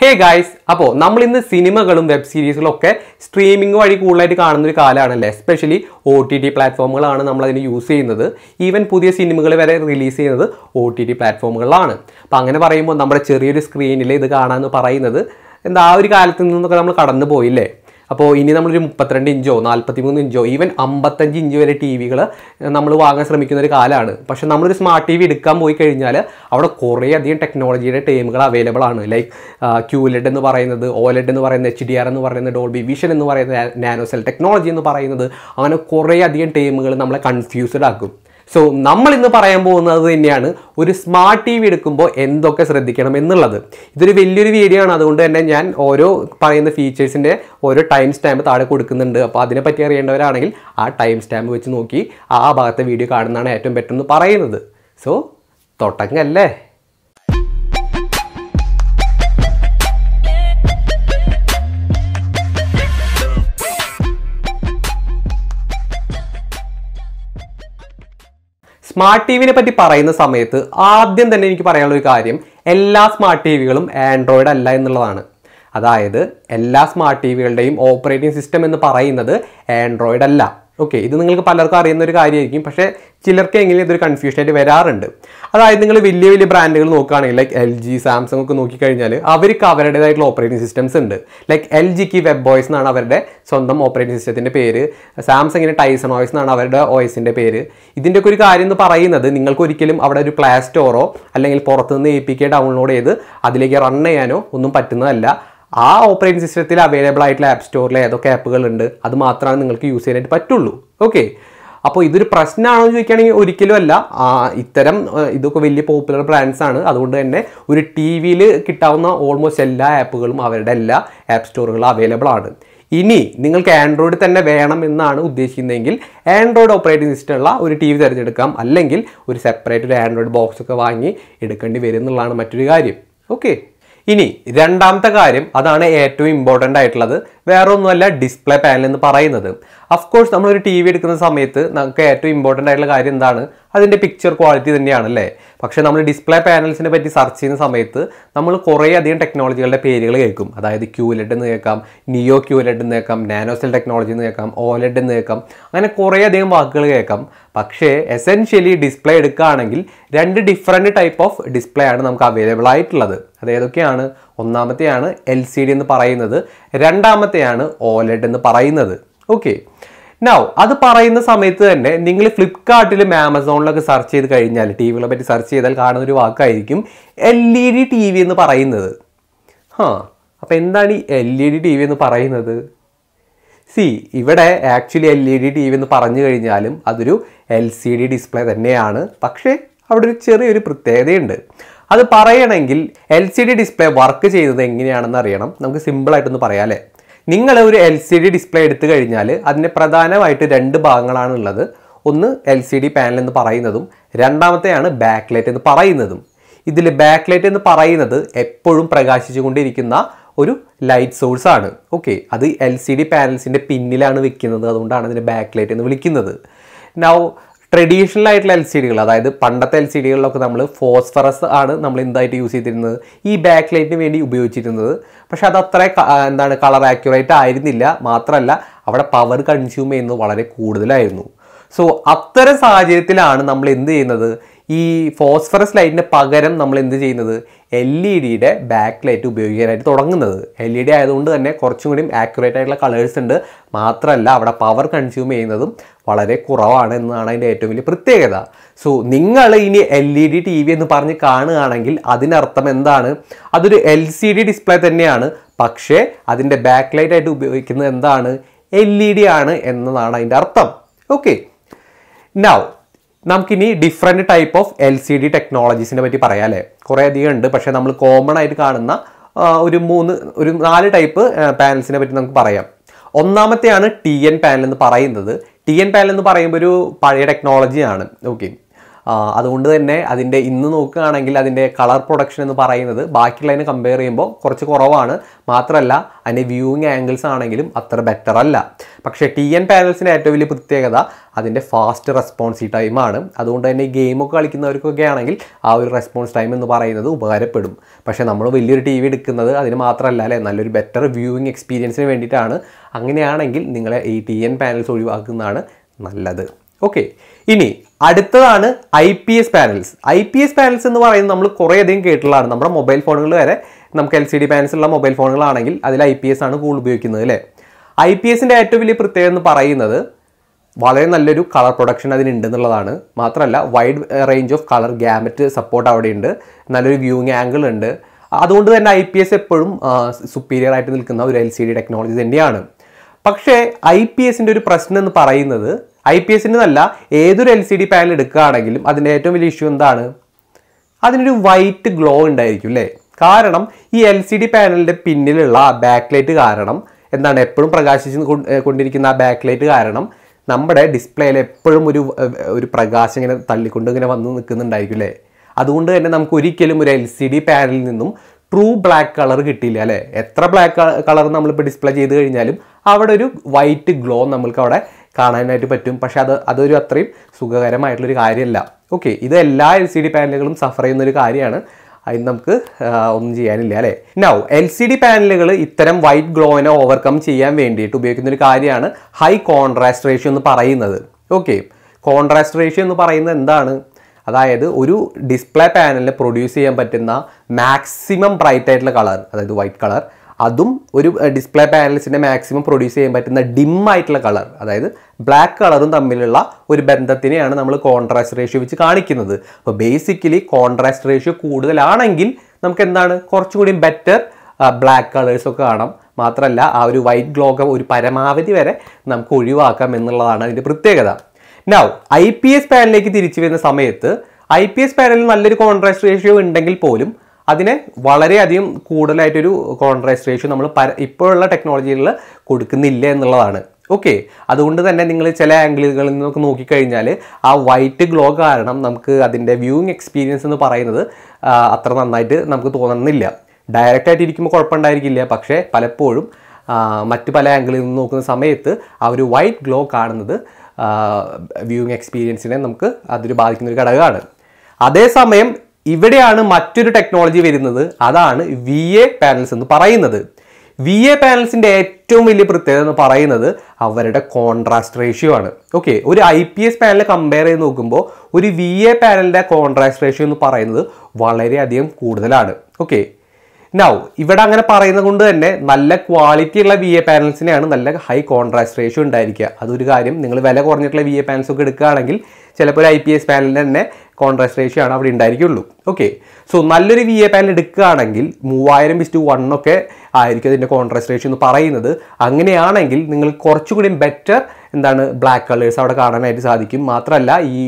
Hey guys അപ്പോൾ നമ്മൾ ഇന്ന് സിനിമകളും വെബ് സീരീസുകളും ഒക്കെ സ്ട്രീമിംഗ് വഴി കൂടുതലായിട്ട് കാണുന്ന ഒരു കാലമാണല്ലേ എസ്പെഷ്യലി ഒ ടി ടി പ്ലാറ്റ്ഫോമുകളാണ് നമ്മളതിന് യൂസ് ചെയ്യുന്നത് ഈവൻ പുതിയ സിനിമകൾ വരെ റിലീസ് ചെയ്യുന്നത് ഒ ടി ടി പ്ലാറ്റ്ഫോമുകളിലാണ് അപ്പോൾ അങ്ങനെ പറയുമ്പോൾ നമ്മുടെ ചെറിയൊരു സ്ക്രീനിൽ ഇത് കാണാമെന്ന് പറയുന്നത് എന്താ ആ ഒരു കാലത്ത് നിന്നൊക്കെ നമ്മൾ കടന്നു പോയില്ലേ അപ്പോൾ ഇനി നമ്മളൊരു മുപ്പത്തിരണ്ട് ഇഞ്ചോ മൂന്ന് ഇഞ്ചോ ഈവൻ അമ്പത്തഞ്ച് ഇഞ്ച് വരെ ടി വികൾ നമ്മൾ വാങ്ങാൻ ശ്രമിക്കുന്ന ഒരു കാലമാണ് പക്ഷേ നമ്മളൊരു സ്മാർട്ട് ടി വി എടുക്കാൻ പോയി കഴിഞ്ഞാൽ അവിടെ കുറേയധികം ടെക്നോളജിയുടെ ടൈമുകൾ അവൈലബിൾ ആണ് ലൈക്ക് ക്യൂലെഡ് e എന്ന് പറയുന്നത് ഓലെഡ് e എന്ന് പറയുന്നത് എച്ച് ഡി ആർ എന്ന് പറയുന്നത് ഡോൾബി വിഷൻ എന്ന് പറയുന്നത് നാനോസെൽ ടെക്നോളജി എന്ന് പറയുന്നത് അങ്ങനെ കുറേയധികം ടൈമുകൾ നമ്മളെ കൺഫ്യൂസ്ഡ് ആക്കും സോ നമ്മൾ ഇന്ന് പറയാൻ പോകുന്നത് തന്നെയാണ് ഒരു സ്മാർട്ട് ടി വി എടുക്കുമ്പോൾ എന്തൊക്കെ ശ്രദ്ധിക്കണം എന്നുള്ളത് ഇതൊരു വലിയൊരു വീഡിയോ ആണ് അതുകൊണ്ട് തന്നെ ഞാൻ ഓരോ പറയുന്ന ഫീച്ചേഴ്സിൻ്റെ ഓരോ ടൈം സ്റ്റാമ്പ് താഴെ കൊടുക്കുന്നുണ്ട് അപ്പോൾ അതിനെപ്പറ്റി അറിയേണ്ടവരാണെങ്കിൽ ആ ടൈം സ്റ്റാമ്പ് വെച്ച് നോക്കി ആ ഭാഗത്തെ വീഡിയോ കാണുന്നതാണ് ഏറ്റവും ബെറ്റർ എന്ന് പറയുന്നത് സോ തുടങ്ങല്ലേ സ്മാർട്ട് ടി വിനെ പറ്റി പറയുന്ന സമയത്ത് ആദ്യം തന്നെ എനിക്ക് പറയാനുള്ള ഒരു കാര്യം എല്ലാ സ്മാർട്ട് ടി വികളും ആൻഡ്രോയിഡ് അല്ല എന്നുള്ളതാണ് അതായത് എല്ലാ സ്മാർട്ട് ടി വികളുടെയും ഓപ്പറേറ്റിംഗ് സിസ്റ്റം എന്ന് പറയുന്നത് ആൻഡ്രോയിഡ് അല്ല ഓക്കെ ഇത് നിങ്ങൾക്ക് പലർക്കും അറിയുന്ന ഒരു കാര്യമായിരിക്കും പക്ഷേ ചിലർക്ക് എങ്കിലും ഇതൊരു കൺഫ്യൂഷനായിട്ട് വരാറുണ്ട് അതായത് നിങ്ങൾ വലിയ വലിയ ബ്രാൻഡുകൾ നോക്കുകയാണെങ്കിൽ ലൈക്ക് എൽ ജി സാംസങ് ഒക്കെ നോക്കിക്കഴിഞ്ഞാൽ അവർക്ക് അവരുടേതായിട്ടുള്ള ഓപ്പറേറ്റിംഗ് സിസ്റ്റംസ് ഉണ്ട് ലൈക്ക് എൽ ജിക്ക് വെബ് ബോയ്സ് എന്നാണ് അവരുടെ സ്വന്തം ഓപ്പറേറ്റിംഗ് സിസ്റ്റത്തിൻ്റെ പേര് സാംസങ്ങിന് ടൈസൺ ഓയിസ് എന്നാണ് അവരുടെ ഓയിസിൻ്റെ പേര് ഒക്കെ ഒരു കാര്യം എന്ന് പറയുന്നത് നിങ്ങൾക്ക് ഒരിക്കലും അവിടെ ഒരു പ്ലേ സ്റ്റോറോ അല്ലെങ്കിൽ പുറത്തുനിന്ന് എ പി കെ ഡൗൺലോഡ് ചെയ്ത് അതിലേക്ക് റൺ ചെയ്യാനോ ഒന്നും പറ്റുന്നതല്ല ആ ഓപ്പറേറ്റിംഗ് സിസ്റ്റത്തിൽ അവൈലബിൾ ആയിട്ടുള്ള ആപ്പ് സ്റ്റോറിലെ ഏതൊക്കെ ആപ്പുകൾ ഉണ്ട് അത് മാത്രമാണ് നിങ്ങൾക്ക് യൂസ് ചെയ്യാനായിട്ട് പറ്റുള്ളൂ ഓക്കെ അപ്പോൾ ഇതൊരു പ്രശ്നമാണോ എന്ന് ചോദിക്കുകയാണെങ്കിൽ ഒരിക്കലും അല്ല ഇത്തരം ഇതൊക്കെ വലിയ പോപ്പുലർ ബ്രാൻഡ്സ് ആണ് അതുകൊണ്ട് തന്നെ ഒരു ടി വിയിൽ കിട്ടാവുന്ന ഓൾമോസ്റ്റ് എല്ലാ ആപ്പുകളും അവരുടെ എല്ലാ ആപ്പ് സ്റ്റോറുകളും അവൈലബിൾ ആണ് ഇനി നിങ്ങൾക്ക് ആൻഡ്രോയിഡ് തന്നെ വേണം എന്നാണ് ഉദ്ദേശിക്കുന്നതെങ്കിൽ ആൻഡ്രോയിഡ് ഓപ്പറേറ്റിംഗ് സിസ്റ്റമുള്ള ഒരു ടി വി തിരഞ്ഞെടുക്കാം അല്ലെങ്കിൽ ഒരു സെപ്പറേറ്റ് ഒരു ആൻഡ്രോയിഡ് ബോക്സ് ഒക്കെ വാങ്ങി എടുക്കേണ്ടി വരും എന്നുള്ളതാണ് മറ്റൊരു കാര്യം ഓക്കെ ഇനി രണ്ടാമത്തെ കാര്യം അതാണ് ഏറ്റവും ഇമ്പോർട്ടൻ്റ് ആയിട്ടുള്ളത് വേറെ ഒന്നുമല്ല ഡിസ്പ്ലേ പാനൽ എന്ന് പറയുന്നത് അഫ്കോഴ്സ് നമ്മളൊരു ടി വി എടുക്കുന്ന സമയത്ത് നമുക്ക് ഏറ്റവും ഇമ്പോർട്ടൻ്റ് ആയിട്ടുള്ള കാര്യം എന്താണ് അതിൻ്റെ പിക്ചർ ക്വാളിറ്റി തന്നെയാണ് അല്ലേ പക്ഷേ നമ്മൾ ഡിസ്പ്ലേ പാനൽസിനെ പറ്റി സെർച്ച് ചെയ്യുന്ന സമയത്ത് നമ്മൾ കുറേ അധികം ടെക്നോളജികളുടെ പേരുകൾ കേൾക്കും അതായത് ക്യൂലെഡ് എന്ന് കേൾക്കാം നിയോ ക്യൂലെഡ് എന്ന് കേൾക്കാം നാനോസെൽ ടെക്നോളജി എന്ന് കേൾക്കാം ഓലെഡ് എന്ന് കേൾക്കാം അങ്ങനെ കുറേ അധികം വാക്കുകൾ കേൾക്കാം പക്ഷേ എസെൻഷ്യലി ഡിസ്പ്ലേ എടുക്കുകയാണെങ്കിൽ രണ്ട് ഡിഫറെൻറ്റ് ടൈപ്പ് ഓഫ് ഡിസ്പ്ലേ ആണ് നമുക്ക് അവൈലബിൾ ആയിട്ടുള്ളത് അത് ഏതൊക്കെയാണ് ഒന്നാമത്തെയാണ് എൽ സി ഡി എന്ന് പറയുന്നത് രണ്ടാമത്തെയാണ് ഓലഡ് e എന്ന് പറയുന്നത് ഓക്കെ നൗ അത് പറയുന്ന സമയത്ത് തന്നെ നിങ്ങൾ ഫ്ലിപ്കാർട്ടിലും ആമസോണിലൊക്കെ സെർച്ച് ചെയ്ത് കഴിഞ്ഞാൽ ടി വികളെ പറ്റി സെർച്ച് ചെയ്താൽ കാണുന്ന ഒരു വാക്കായിരിക്കും L E D T V എന്ന് പറയുന്നത് ഹാ അപ്പോൾ എന്താണ് ഈ L E D T V എന്ന് പറയുന്നത് സി ഇവിടെ actually L E D T V എന്ന് പറഞ്ഞു കഴിഞ്ഞാലും അതൊരു എൽ സി ഡി ഡിസ്പ്ലേ തന്നെയാണ് പക്ഷേ അവിടെ ഒരു ചെറിയൊരു പ്രത്യേകതയുണ്ട് അത് പറയണമെങ്കിൽ L C D display work ചെയ്യുന്നത് എങ്ങനെയാണെന്ന് അറിയണം നമുക്ക് സിമ്പിളായിട്ടൊന്ന് പറയാമല്ലേ നിങ്ങൾ ഒരു എൽ സി ഡി ഡിസ്പ്ലേ എടുത്തു കഴിഞ്ഞാൽ അതിൻ്റെ പ്രധാനമായിട്ട് രണ്ട് ഭാഗങ്ങളാണുള്ളത് ഒന്ന് എൽ സി ഡി പാനൽ എന്ന് പറയുന്നതും രണ്ടാമത്തെയാണ് ബാക്ക് ലൈറ്റ് എന്ന് പറയുന്നതും ഇതിൽ ബാക്ക് ലൈറ്റ് എന്ന് പറയുന്നത് എപ്പോഴും പ്രകാശിച്ചുകൊണ്ടിരിക്കുന്ന ഒരു ലൈറ്റ് സോഴ്സ് ആണ് ഓക്കെ അത് എൽ സി ഡി പാനൽസിൻ്റെ പിന്നിലാണ് വെക്കുന്നത് അതുകൊണ്ടാണ് അതിനെ ബാക്ക് ലൈറ്റ് എന്ന് വിളിക്കുന്നത് നൗ ട്രഡീഷണൽ ആയിട്ടുള്ള എൽ സി ഡികൾ അതായത് പണ്ടത്തെ എൽ സി ഡികളിലൊക്കെ നമ്മൾ ഫോസ്ഫറസ് ആണ് നമ്മൾ എന്തായിട്ട് യൂസ് ചെയ്തിരുന്നത് ഈ ബാക്ക് ലൈറ്റിന് വേണ്ടി ഉപയോഗിച്ചിരുന്നത് പക്ഷേ അത് അത്ര എന്താണ് കളർ ആക്യുറേറ്റ് ആയിരുന്നില്ല മാത്രമല്ല അവിടെ പവർ കൺസ്യൂം ചെയ്യുന്നത് വളരെ കൂടുതലായിരുന്നു സോ അത്തരം സാഹചര്യത്തിലാണ് നമ്മൾ എന്ത് ചെയ്യുന്നത് ഈ ഫോസ്ഫറസ് ലൈറ്റിന് പകരം നമ്മൾ എന്ത് ചെയ്യുന്നത് എൽ ഇ ഡിയുടെ ബാക്ക് ലൈറ്റ് ഉപയോഗിക്കാനായിട്ട് തുടങ്ങുന്നത് എൽ ഇ ഡി ആയതുകൊണ്ട് തന്നെ കുറച്ചും കൂടി ആക്യുറേറ്റ് ആയിട്ടുള്ള കളേഴ്സ് ഉണ്ട് മാത്രമല്ല അവിടെ പവർ കൺസ്യൂം ചെയ്യുന്നതും വളരെ കുറവാണ് എന്നതാണ് അതിൻ്റെ ഏറ്റവും വലിയ പ്രത്യേകത സോ നിങ്ങൾ ഇനി L E D T V എന്ന് പറഞ്ഞ് കാണുകയാണെങ്കിൽ അതിനർത്ഥം എന്താണ് അതൊരു എൽ സി ഡി ഡിസ്പ്ലേ തന്നെയാണ് പക്ഷേ അതിൻ്റെ ബാക്ക് ലൈറ്റ് ആയിട്ട് ഉപയോഗിക്കുന്നത് എന്താണ് എൽ ഇ ഡി ആണ് എന്നതാണ് അതിൻ്റെ അർത്ഥം ഓക്കെ നാവ് നമുക്കിനി different type of L C D ടെക്നോളജീസിനെ പറ്റി പറയാം അല്ലേ കുറേ അധികം ഉണ്ട് പക്ഷേ നമ്മൾ കോമൺ ആയിട്ട് കാണുന്ന ഒരു മൂന്ന് ഒരു നാല് ടൈപ്പ് പാനൽസിനെ പറ്റി നമുക്ക് പറയാം ഒന്നാമത്തെയാണ് ടി എൻ പാനൽ എന്ന് പറയുന്നത് ടി എൻ പാനൽ എന്ന് പറയുമ്പോൾ ഒരു പഴയ ടെക്നോളജിയാണ് ഓക്കെ അതുകൊണ്ട് തന്നെ അതിൻ്റെ ഇന്ന് നോക്കുകയാണെങ്കിൽ അതിൻ്റെ കളർ പ്രൊഡക്ഷൻ എന്ന് പറയുന്നത് ബാക്കിയുള്ളതിനെ കമ്പയർ ചെയ്യുമ്പോൾ കുറച്ച് കുറവാണ് മാത്രമല്ല അതിൻ്റെ വ്യൂയിങ് ആംഗിൾസ് ആണെങ്കിലും അത്ര ബെറ്റർ അല്ല പക്ഷേ ടി എൻ പാനൽസിൻ്റെ ഏറ്റവും വലിയ പ്രത്യേകത അതിൻ്റെ ഫാസ്റ്റ് റെസ്പോൺസ് ടൈമാണ് അതുകൊണ്ട് തന്നെ ഗെയിമൊക്കെ കളിക്കുന്നവർക്കൊക്കെ ആണെങ്കിൽ ആ ഒരു റെസ്പോൺസ് ടൈം എന്ന് പറയുന്നത് ഉപകാരപ്പെടും പക്ഷേ നമ്മൾ വലിയൊരു ടി വി എടുക്കുന്നത് അതിന് മാത്രമല്ല അല്ലേ നല്ലൊരു ബെറ്റർ വ്യൂയിങ് എക്സ്പീരിയൻസിന് വേണ്ടിയിട്ടാണ് അങ്ങനെയാണെങ്കിൽ നിങ്ങളെ ഈ ടി എൻ പാനൽസ് ഒഴിവാക്കുന്നതാണ് നല്ലത് ഓക്കെ ഇനി അടുത്തതാണ് I P S panels I P S panels എന്ന് പറയുന്നത് നമ്മൾ കുറേയധികം കേട്ടിട്ടുള്ളതാണ് നമ്മുടെ മൊബൈൽ ഫോണുകൾ വരെ നമുക്ക് എൽ സി ഡി പാനൽസ് ഉള്ള മൊബൈൽ ഫോണുകളാണെങ്കിൽ അതിൽ ഐ പി എസ് ആണ് കൂടുതൽ ഉപയോഗിക്കുന്നത് അല്ലേ ഐ പി എസിൻ്റെ ഏറ്റവും വലിയ പ്രത്യേകത എന്ന് പറയുന്നത് വളരെ നല്ലൊരു കളർ പ്രൊഡക്ഷൻ അതിനുണ്ടെന്നുള്ളതാണ് മാത്രമല്ല wide range of colour gamut support അവിടെയുണ്ട് നല്ലൊരു വ്യൂയിങ് ആംഗിൾ ഉണ്ട് അതുകൊണ്ട് തന്നെ ഐ പി എസ് എപ്പോഴും സുപ്പീരിയർ ആയിട്ട് നിൽക്കുന്ന ഒരു എൽ സി ഡി ടെക്നോളജി തന്നെയാണ് പക്ഷേ ഐ പി എസിൻ്റെ ഒരു പ്രശ്നം എന്ന് പറയുന്നത് ഐ പി എസിൻ്റെതല്ല ഏതൊരു എൽ സി ഡി പാനൽ എടുക്കുകയാണെങ്കിലും അതിൻ്റെ ഏറ്റവും വലിയ ഇഷ്യൂ എന്താണ് അതിനൊരു വൈറ്റ് ഗ്ലോ ഉണ്ടായിരിക്കും അല്ലേ കാരണം ഈ എൽ സി ഡി പാനലിൻ്റെ പിന്നിലുള്ള ആ ബാക്ക് ലൈറ്റ് കാരണം എന്താണ് എപ്പോഴും പ്രകാശിച്ച് കൊണ്ടിരിക്കുന്ന ആ ബാക്ക് ലൈറ്റ് കാരണം നമ്മുടെ ഡിസ്പ്ലേയിൽ എപ്പോഴും ഒരു ഒരു പ്രകാശം ഇങ്ങനെ തള്ളിക്കൊണ്ട് ഇങ്ങനെ വന്ന് നിൽക്കുന്നുണ്ടായിരിക്കും അല്ലേ അതുകൊണ്ട് തന്നെ നമുക്ക് ഒരിക്കലും ഒരു എൽ സി ഡി പാനലിൽ നിന്നും ട്രൂ ബ്ലാക്ക് കളർ കിട്ടിയില്ല അല്ലേ എത്ര ബ്ലാക്ക് കളർ നമ്മളിപ്പോൾ ഡിസ്പ്ലേ ചെയ്ത് കഴിഞ്ഞാലും അവിടെ ഒരു വൈറ്റ് ഗ്ലോ നമ്മൾക്ക് അവിടെ കാണാനായിട്ട് പറ്റും പക്ഷേ അത് അതൊരു അത്രയും സുഖകരമായിട്ടുള്ളൊരു കാര്യമല്ല ഓക്കെ ഇത് എല്ലാ എൽ സി ഡി പാനലുകളും സഫർ ചെയ്യുന്നൊരു കാര്യമാണ് അതിന് നമുക്ക് ഒന്നും ചെയ്യാനില്ല അല്ലേ നൗ എൽ സി ഡി പാനലുകൾ ഇത്തരം വൈറ്റ് ഗ്ലോവിനെ ഓവർകം ചെയ്യാൻ വേണ്ടിയിട്ട് ഉപയോഗിക്കുന്ന ഒരു കാര്യമാണ് ഹൈ കോൺട്രാസ്റ്റ് റേഷ്യോ എന്ന് പറയുന്നത് ഓക്കെ കോൺട്രാസ്റ്റ് റേഷ്യോ എന്ന് പറയുന്നത് എന്താണ് അതായത് ഒരു ഡിസ്പ്ലേ പാനലിൽ പ്രൊഡ്യൂസ് ചെയ്യാൻ പറ്റുന്ന മാക്സിമം ബ്രൈറ്റ് ആയിട്ടുള്ള കളർ അതായത് വൈറ്റ് കളർ അതും ഒരു ഡിസ്പ്ലേ പാനൽസിൻ്റെ മാക്സിമം പ്രൊഡ്യൂസ് ചെയ്യാൻ പറ്റുന്ന ഡിം ആയിട്ടുള്ള കളർ അതായത് ബ്ലാക്ക് കളറും തമ്മിലുള്ള ഒരു ബന്ധത്തിനെയാണ് നമ്മൾ കോൺട്രാസ്റ്റ് റേഷ്യോ വെച്ച് കാണിക്കുന്നത് അപ്പോൾ ബേസിക്കലി കോൺട്രാസ്റ്റ് റേഷ്യോ കൂടുതലാണെങ്കിൽ നമുക്ക് എന്താണ് കുറച്ചുകൂടി ബെറ്റർ ബ്ലാക്ക് കളേഴ്സൊക്കെ കാണാം മാത്രമല്ല ആ ഒരു വൈറ്റ് ഗ്ലോഗ ഒരു പരമാവധി വരെ നമുക്ക് ഒഴിവാക്കാം എന്നുള്ളതാണ് അതിൻ്റെ പ്രത്യേകത നൗ ഐ പി എസ് പാനലിലേക്ക് തിരിച്ചു വരുന്ന സമയത്ത് ഐ പി എസ് പാനലിൽ നല്ലൊരു കോൺട്രാസ്റ്റ് റേഷ്യോ ഉണ്ടെങ്കിൽ പോലും അതിനെ വളരെയധികം കൂടുതലായിട്ടൊരു കോൺട്രാസ്റ്റ് റേഷ്യോ നമ്മൾ പര ഇപ്പോഴുള്ള ടെക്നോളജിയിൽ കൊടുക്കുന്നില്ല എന്നുള്ളതാണ് ഓക്കെ അതുകൊണ്ട് തന്നെ നിങ്ങൾ ചില ആംഗിളുകളിൽ നിന്നൊക്കെ നോക്കിക്കഴിഞ്ഞാൽ ആ വൈറ്റ് ഗ്ലോ കാരണം നമുക്ക് അതിൻ്റെ വ്യൂയിങ് എക്സ്പീരിയൻസ് എന്ന് പറയുന്നത് അത്ര നന്നായിട്ട് നമുക്ക് തോന്നുന്നില്ല ഡയറക്റ്റായിട്ട് ഇരിക്കുമ്പോൾ കുഴപ്പമുണ്ടായിരിക്കില്ല പക്ഷേ പലപ്പോഴും മറ്റു പല ആംഗിളിൽ നിന്ന് നോക്കുന്ന സമയത്ത് ആ ഒരു വൈറ്റ് ഗ്ലോ കാണുന്നത് വ്യൂയിങ് എക്സ്പീരിയൻസിനെ നമുക്ക് അതൊരു ബാധിക്കുന്ന ഒരു ഘടകമാണ് അതേസമയം ഇവിടെയാണ് മറ്റൊരു ടെക്നോളജി വരുന്നത് അതാണ് വി എ പാനൽസ് എന്ന് പറയുന്നത് വി എ പാനൽസിൻ്റെ ഏറ്റവും വലിയ പ്രത്യേകത എന്ന് പറയുന്നത് അവരുടെ കോൺട്രാസ്റ്റ് റേഷ്യോ ആണ് ഓക്കെ ഒരു I P S panel compare ചെയ്ത് നോക്കുമ്പോൾ ഒരു വി എ പാനലിൻ്റെ കോൺട്രാസ്റ്റ് റേഷ്യോ എന്ന് പറയുന്നത് വളരെയധികം കൂടുതലാണ് ഓക്കെ നൗ ഇവിടെ അങ്ങനെ പറയുന്നത് കൊണ്ട് തന്നെ നല്ല ക്വാളിറ്റി ഉള്ള വി എ പാനൽസിനെയാണ് നല്ല ഹൈ കോൺട്രാസ്റ്റ് റേഷ്യോ ഉണ്ടായിരിക്കുക അതൊരു കാര്യം നിങ്ങൾ വില കുറഞ്ഞിട്ടുള്ള വി എ പാനൽസ് ഒക്കെ എടുക്കുകയാണെങ്കിൽ ചിലപ്പോൾ ഒരു ഐ പി എസ് പാനലിൻ്റെ തന്നെ കോൺട്രാസ്റ്റ് റേഷ്യോ ആണ് അവിടെ ഉണ്ടായിരിക്കുള്ളൂ ഓക്കെ സോ നല്ലൊരു വി എ പാനൽ എടുക്കുകയാണെങ്കിൽ മൂവായിരം ഇസ്റ്റു വൺ ഒക്കെ ആയിരിക്കും അതിൻ്റെ കോൺട്രാസ്റ്റ് റേഷ്യോ എന്ന് പറയുന്നത് അങ്ങനെയാണെങ്കിൽ നിങ്ങൾ കുറച്ചുകൂടി ബെറ്റർ എന്താണ് ബ്ലാക്ക് കളേഴ്സ് അവിടെ കാണാനായിട്ട് സാധിക്കും മാത്രമല്ല ഈ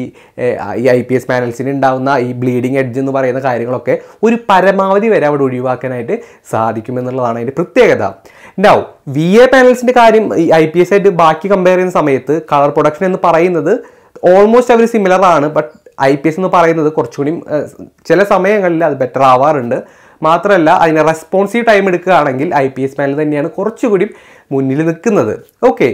ഈ ഐ പി എസ് പാനൽസിന് ഉണ്ടാകുന്ന ഈ ബ്ലീഡിങ് എഡ്ജ് എന്ന് പറയുന്ന കാര്യങ്ങളൊക്കെ ഒരു പരമാവധി വരെ അവിടെ ഒഴിവാക്കാനായിട്ട് സാധിക്കുമെന്നുള്ളതാണ് അതിൻ്റെ പ്രത്യേകത നൗ വി എ പാനൽസിൻ്റെ കാര്യം ഈ ഐ പി എസ് ആയിട്ട് ബാക്കി കമ്പയർ ചെയ്യുന്ന സമയത്ത് കളർ പ്രൊഡക്ഷൻ എന്ന് പറയുന്നത് ഓൾമോസ്റ്റ് അവർ സിമിലർ ആണ് ബട്ട് ഐ പി എസ് എന്ന് പറയുന്നത് കുറച്ചുകൂടി ചില സമയങ്ങളിൽ അത് ബെറ്റർ ആവാറുണ്ട് മാത്രമല്ല അതിന് റെസ്പോൺസീവ് ടൈം എടുക്കുകയാണെങ്കിൽ ഐ പി എസ് മാനിൽ തന്നെയാണ് കുറച്ചുകൂടി മുന്നിൽ നിൽക്കുന്നത് ഓക്കെ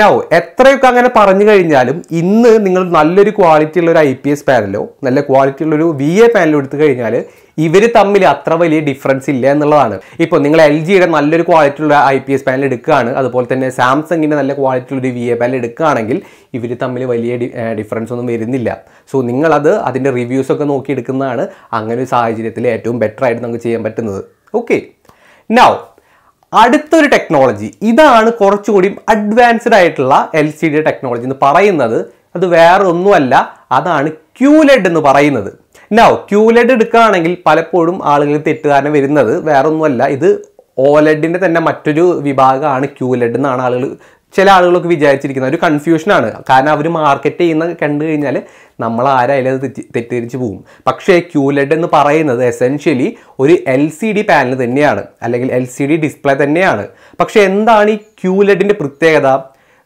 നൗ എത്രയൊക്കെ അങ്ങനെ പറഞ്ഞു കഴിഞ്ഞാലും ഇന്ന് നിങ്ങൾ നല്ലൊരു ക്വാളിറ്റി ഉള്ള ഒരു ഐ പി എസ് പാനലോ നല്ല ക്വാളിറ്റി ഉള്ളൊരു വി എ പാനലോ എടുത്തു കഴിഞ്ഞാൽ ഇവർ തമ്മിൽ അത്ര വലിയ ഡിഫറൻസ് ഇല്ല എന്നുള്ളതാണ് ഇപ്പോൾ നിങ്ങൾ എൽ ജിയുടെ നല്ലൊരു ക്വാളിറ്റി ഉള്ള ഐ പി എസ് പാനൽ എടുക്കുകയാണ് അതുപോലെ തന്നെ സാംസങ്ങിൻ്റെ നല്ല ക്വാളിറ്റി ഉള്ള ഒരു വി എ പാനൽ എടുക്കുകയാണെങ്കിൽ ഇവർ തമ്മിൽ വലിയ ഡിഫറൻസ് ഒന്നും വരുന്നില്ല സോ നിങ്ങളത് അതിൻ്റെ റിവ്യൂസ് ഒക്കെ നോക്കി എടുക്കുന്നതാണ് അങ്ങനെ ഒരു സാഹചര്യത്തിൽ ഏറ്റവും ബെറ്റർ ആയിട്ട് നമുക്ക് ചെയ്യാൻ പറ്റുന്നത് ഓക്കെ നൗ അടുത്തൊരു ടെക്നോളജി ഇതാണ് കുറച്ചുകൂടി അഡ്വാൻസ്ഡ് ആയിട്ടുള്ള എൽ സി ഡി ടെക്നോളജി എന്ന് പറയുന്നത് അത് വേറെ ഒന്നുമല്ല അതാണ് ക്യൂലെഡ് e എന്ന് പറയുന്നത് നോ ക്യൂലെഡ് e എടുക്കുകയാണെങ്കിൽ പലപ്പോഴും ആളുകൾ തെറ്റിദ്ധാരണ വരുന്നത് വേറൊന്നുമല്ല ഇത് ഓലഡിൻ്റെ e തന്നെ മറ്റൊരു വിഭാഗമാണ് ക്യൂലെഡ് എന്നാണ് ആളുകൾ ചില ആളുകളൊക്കെ വിചാരിച്ചിരിക്കുന്ന ഒരു കൺഫ്യൂഷനാണ് കാരണം അവർ മാർക്കറ്റ് ചെയ്യുന്ന കണ്ടു കഴിഞ്ഞാൽ നമ്മൾ ആരായാലും അത് തെറ്റിദ്ധരിച്ച് പോകും പക്ഷേ ക്യൂലെഡ് എന്ന് പറയുന്നത് എസെൻഷ്യലി ഒരു എൽ സി ഡി പാനൽ തന്നെയാണ് അല്ലെങ്കിൽ എൽ സി ഡി ഡിസ്പ്ലേ തന്നെയാണ് പക്ഷേ എന്താണ് ഈ ക്യൂലെഡിൻ്റെ പ്രത്യേകത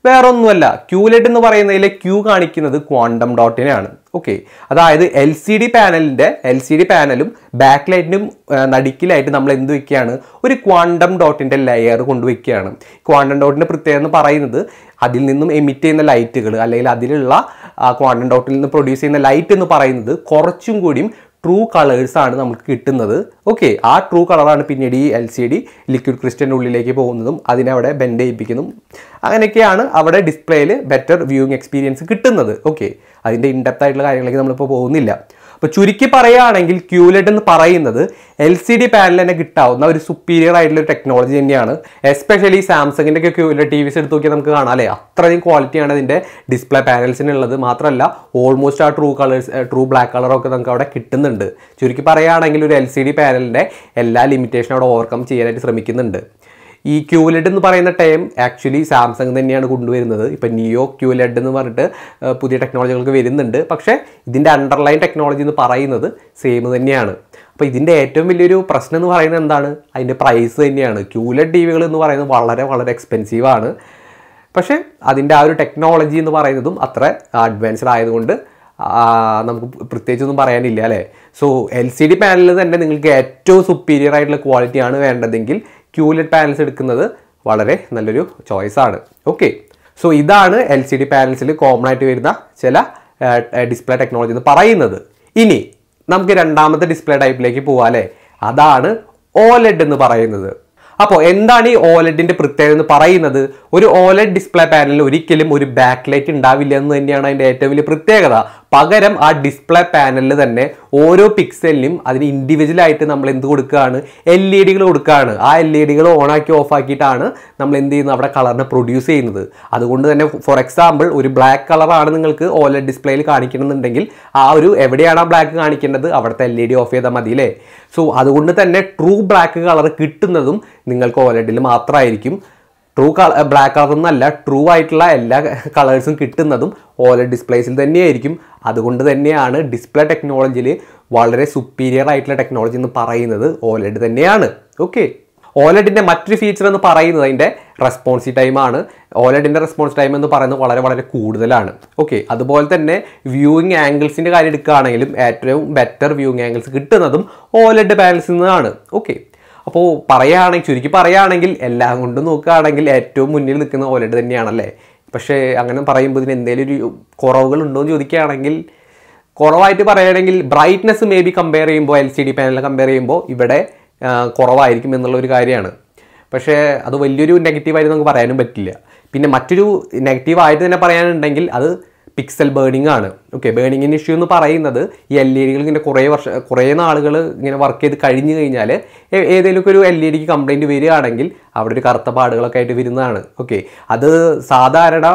വേറൊന്നുമല്ല ക്യൂലെഡ് എന്ന് പറയുന്നതിലെ ക്യൂ കാണിക്കുന്നത് ക്വാണ്ടം ഡോട്ടിനെയാണ് ഓക്കെ അതായത് എൽ സി ഡി പാനലിൻ്റെ എൽ സി ഡി പാനലും ബാക്ക് ലൈറ്റിനും നടുക്കിലായിട്ട് നമ്മൾ എന്ത് വയ്ക്കുകയാണ് ഒരു ക്വാണ്ടം ഡോട്ടിൻ്റെ ലെയർ കൊണ്ടുവയ്ക്കുകയാണ് ക്വാണ്ടം ഡോട്ടിൻ്റെ പ്രത്യേകത എന്ന് പറയുന്നത് അതിൽ നിന്നും എമിറ്റ് ചെയ്യുന്ന ലൈറ്റുകൾ അല്ലെങ്കിൽ അതിലുള്ള ക്വാണ്ടം ഡോട്ടിൽ നിന്ന് പ്രൊഡ്യൂസ് ചെയ്യുന്ന ലൈറ്റ് എന്ന് പറയുന്നത് കുറച്ചും കൂടിയും ട്രൂ കളേഴ്സ് ആണ് നമുക്ക് കിട്ടുന്നത് ഓക്കെ ആ ട്രൂ കളറാണ് പിന്നീട് ഈ എൽ സി ഡി ലിക്വിഡ് ക്രിസ്റ്റലിൻ്റെ ഉള്ളിലേക്ക് പോകുന്നതും അതിനെ അവിടെ ബെൻഡ് ചെയ്യിപ്പിക്കുന്നതും അങ്ങനെയൊക്കെയാണ് അവിടെ ഡിസ്പ്ലേയിൽ ബെറ്റർ വ്യൂയിങ് എക്സ്പീരിയൻസ് കിട്ടുന്നത് ഓക്കെ അതിൻ്റെ ഇൻഡെപ്ത് ആയിട്ടുള്ള കാര്യങ്ങളിലേക്ക് നമ്മളിപ്പോൾ പോകുന്നില്ല അപ്പോൾ ചുരുക്കി പറയുകയാണെങ്കിൽ ക്യൂലെഡ് എന്ന് പറയുന്നത് എൽ സി ഡി പാനലിനെ കിട്ടാവുന്ന ഒരു സുപ്പീരിയർ ആയിട്ടുള്ള ഒരു ടെക്നോളജി തന്നെയാണ് എസ്പെഷ്യലി സാംസങ്ങിൻ്റെ ഒക്കെ ക്യൂലെഡ് ടി വിസ് എടുത്ത് നോക്കിയാൽ നമുക്ക് കാണാം അല്ലേ അത്രയും ക്വാളിറ്റിയാണ് ഇതിൻ്റെ ഡിസ്പ്ലേ പാനൽസിനുള്ളത് മാത്രമല്ല ഓൾമോസ്റ്റ് ആ ട്രൂ കളേഴ്സ് ട്രൂ ബ്ലാക്ക് കളറൊക്കെ നമുക്ക് അവിടെ കിട്ടുന്നുണ്ട് ചുരുക്കി പറയുകയാണെങ്കിൽ ഒരു എൽ സി ഡി പാനലിൻ്റെ എല്ലാ ലിമിറ്റേഷനും അവിടെ ഓവർകം ചെയ്യാനായിട്ട് ശ്രമിക്കുന്നുണ്ട് ഈ ക്യൂലെഡ് എന്ന് പറയുന്ന ടൈം ആക്ച്വലി സാംസങ് തന്നെയാണ് കൊണ്ടുവരുന്നത് ഇപ്പം നിയോ ക്യൂലെഡ് എന്ന് പറഞ്ഞിട്ട് പുതിയ ടെക്നോളജികൾക്ക് വരുന്നുണ്ട് പക്ഷേ ഇതിൻ്റെ അണ്ടർലൈൻ ടെക്നോളജി എന്ന് പറയുന്നത് സെയിം തന്നെയാണ് അപ്പോൾ ഇതിൻ്റെ ഏറ്റവും വലിയൊരു പ്രശ്നം എന്ന് പറയുന്നത് എന്താണ് അതിൻ്റെ പ്രൈസ് തന്നെയാണ് ക്യൂലെഡ് ടി വികൾ എന്ന് പറയുന്നത് വളരെ വളരെ എക്സ്പെൻസീവാണ് പക്ഷേ അതിൻ്റെ ആ ഒരു ടെക്നോളജി എന്ന് പറയുന്നതും അത്ര അഡ്വാൻസ്ഡ് ആയതുകൊണ്ട് നമുക്ക് പ്രത്യേകിച്ചൊന്നും പറയാനില്ല അല്ലേ സോ എൽ സി ഡി പാനലിൽ തന്നെ നിങ്ങൾക്ക് ഏറ്റവും സുപ്പീരിയർ ആയിട്ടുള്ള ക്വാളിറ്റിയാണ് വേണ്ടതെങ്കിൽ ക്യൂലെറ്റ് പാനൽസ് എടുക്കുന്നത് വളരെ നല്ലൊരു ചോയ്സാണ് ഓക്കെ സോ ഇതാണ് എൽ സി ഡി പാനൽസിൽ കോമൺ ആയിട്ട് വരുന്ന ചില ഡിസ്പ്ലേ ടെക്നോളജി എന്ന് പറയുന്നത് ഇനി നമുക്ക് രണ്ടാമത്തെ ഡിസ്പ്ലേ ടൈപ്പിലേക്ക് പോവാ അല്ലേ അതാണ് ഓലെഡ് എന്ന് പറയുന്നത് അപ്പോൾ എന്താണ് ഈ ഓലെഡിൻ്റെ പ്രത്യേകത എന്ന് പറയുന്നത് ഒരു ഓലെഡ് ഡിസ്പ്ലേ പാനലിൽ ഒരിക്കലും ഒരു ബാക്ക് ലൈറ്റ് ഉണ്ടാവില്ല എന്ന് തന്നെയാണ് അതിൻ്റെ ഏറ്റവും വലിയ പ്രത്യേകത പകരം ആ ഡിസ്പ്ലേ പാനലിൽ തന്നെ ഓരോ പിക്സലിനും അതിന് ഇൻഡിവിജ്വൽ ആയിട്ട് നമ്മൾ എന്ത് കൊടുക്കുകയാണ് എൽ ഇ ഡികൾ കൊടുക്കുകയാണ് ആ എൽ ഇ e ഡികൾ ഓണാക്കി ഓഫാക്കിയിട്ടാണ് നമ്മൾ എന്ത് ചെയ്യുന്നത് അവിടെ കളറിനെ പ്രൊഡ്യൂസ് ചെയ്യുന്നത് അതുകൊണ്ട് തന്നെ ഫോർ എക്സാമ്പിൾ ഒരു ബ്ലാക്ക് കളറാണ് നിങ്ങൾക്ക് ഓല ഡിസ്പ്ലേയിൽ കാണിക്കണമെന്നുണ്ടെങ്കിൽ ആ ഒരു എവിടെയാണ് ആ ബ്ലാക്ക് കാണിക്കേണ്ടത് അവിടുത്തെ L E e D off ചെയ്താൽ മതി അല്ലേ സോ അതുകൊണ്ട് തന്നെ ട്രൂ ബ്ലാക്ക് കളർ കിട്ടുന്നതും നിങ്ങൾക്ക് ഓലഡിൽ മാത്രമായിരിക്കും ട്രൂ കളർ ബ്ലാക്ക് കളർ ഒന്നല്ല ട്രൂ ആയിട്ടുള്ള എല്ലാ കളേഴ്സും കിട്ടുന്നതും ഓല ഡിസ്പ്ലേസിൽ തന്നെയായിരിക്കും അതുകൊണ്ട് തന്നെയാണ് ഡിസ്പ്ലേ ടെക്നോളജിയിൽ വളരെ സുപ്പീരിയർ ആയിട്ടുള്ള ടെക്നോളജി എന്ന് പറയുന്നത് ഓലഡ് തന്നെയാണ് ഓക്കെ ഓലഡിൻ്റെ മറ്റൊരു ഫീച്ചർ എന്ന് പറയുന്നത് അതിൻ്റെ റെസ്പോൺസി ടൈമാണ് ഓലഡിൻ്റെ റെസ്പോൺസ് ടൈം എന്ന് പറയുന്നത് വളരെ വളരെ കൂടുതലാണ് ഓക്കെ അതുപോലെ തന്നെ വ്യൂയിങ് ആംഗിൾസിൻ്റെ കാര്യം എടുക്കുകയാണെങ്കിലും ഏറ്റവും ബെറ്റർ വ്യൂയിങ് ആംഗിൾസ് കിട്ടുന്നതും ഓലഡ് പാനൽസിൽ നിന്നാണ് ഓക്കെ അപ്പോൾ പറയുകയാണെങ്കിൽ ചുരുക്കി പറയുകയാണെങ്കിൽ എല്ലാം കൊണ്ടും നോക്കുകയാണെങ്കിൽ ഏറ്റവും മുന്നിൽ നിൽക്കുന്ന ഓലഡ് തന്നെയാണല്ലേ പക്ഷേ അങ്ങനെ പറയുമ്പോൾ ഇതിന് എന്തെങ്കിലും ഒരു കുറവുകളുണ്ടോ എന്ന് ചോദിക്കുകയാണെങ്കിൽ കുറവായിട്ട് പറയുകയാണെങ്കിൽ ബ്രൈറ്റ്നെസ് മേ ബി കമ്പയർ ചെയ്യുമ്പോൾ എൽ സി ഡി പാനലിൽ കമ്പയർ ചെയ്യുമ്പോൾ ഇവിടെ കുറവായിരിക്കും എന്നുള്ള ഒരു കാര്യമാണ് പക്ഷേ അത് വലിയൊരു നെഗറ്റീവായിട്ട് നമുക്ക് പറയാനും പറ്റില്ല പിന്നെ മറ്റൊരു നെഗറ്റീവായിട്ട് തന്നെ പറയാനുണ്ടെങ്കിൽ അത് പിക്സൽ ബേണിംഗ് ആണ് ഓക്കെ ബേണിങ്ങിന് ഇഷ്യൂ എന്ന് പറയുന്നത് ഈ എൽ ഇ e ഡികൾ ഇങ്ങനെ കുറേ വർഷം കുറേ നാളുകൾ ഇങ്ങനെ വർക്ക് ചെയ്ത് കഴിഞ്ഞു കഴിഞ്ഞാൽ ഏതെങ്കിലുമൊക്കെ ഒരു എൽ ഇ ഡിക്ക് കംപ്ലയിൻറ്റ് വരികയാണെങ്കിൽ അവിടെ ഒരു കറുത്ത പാടുകളൊക്കെ ആയിട്ട് വരുന്നതാണ് ഓക്കെ അത് സാധാരണ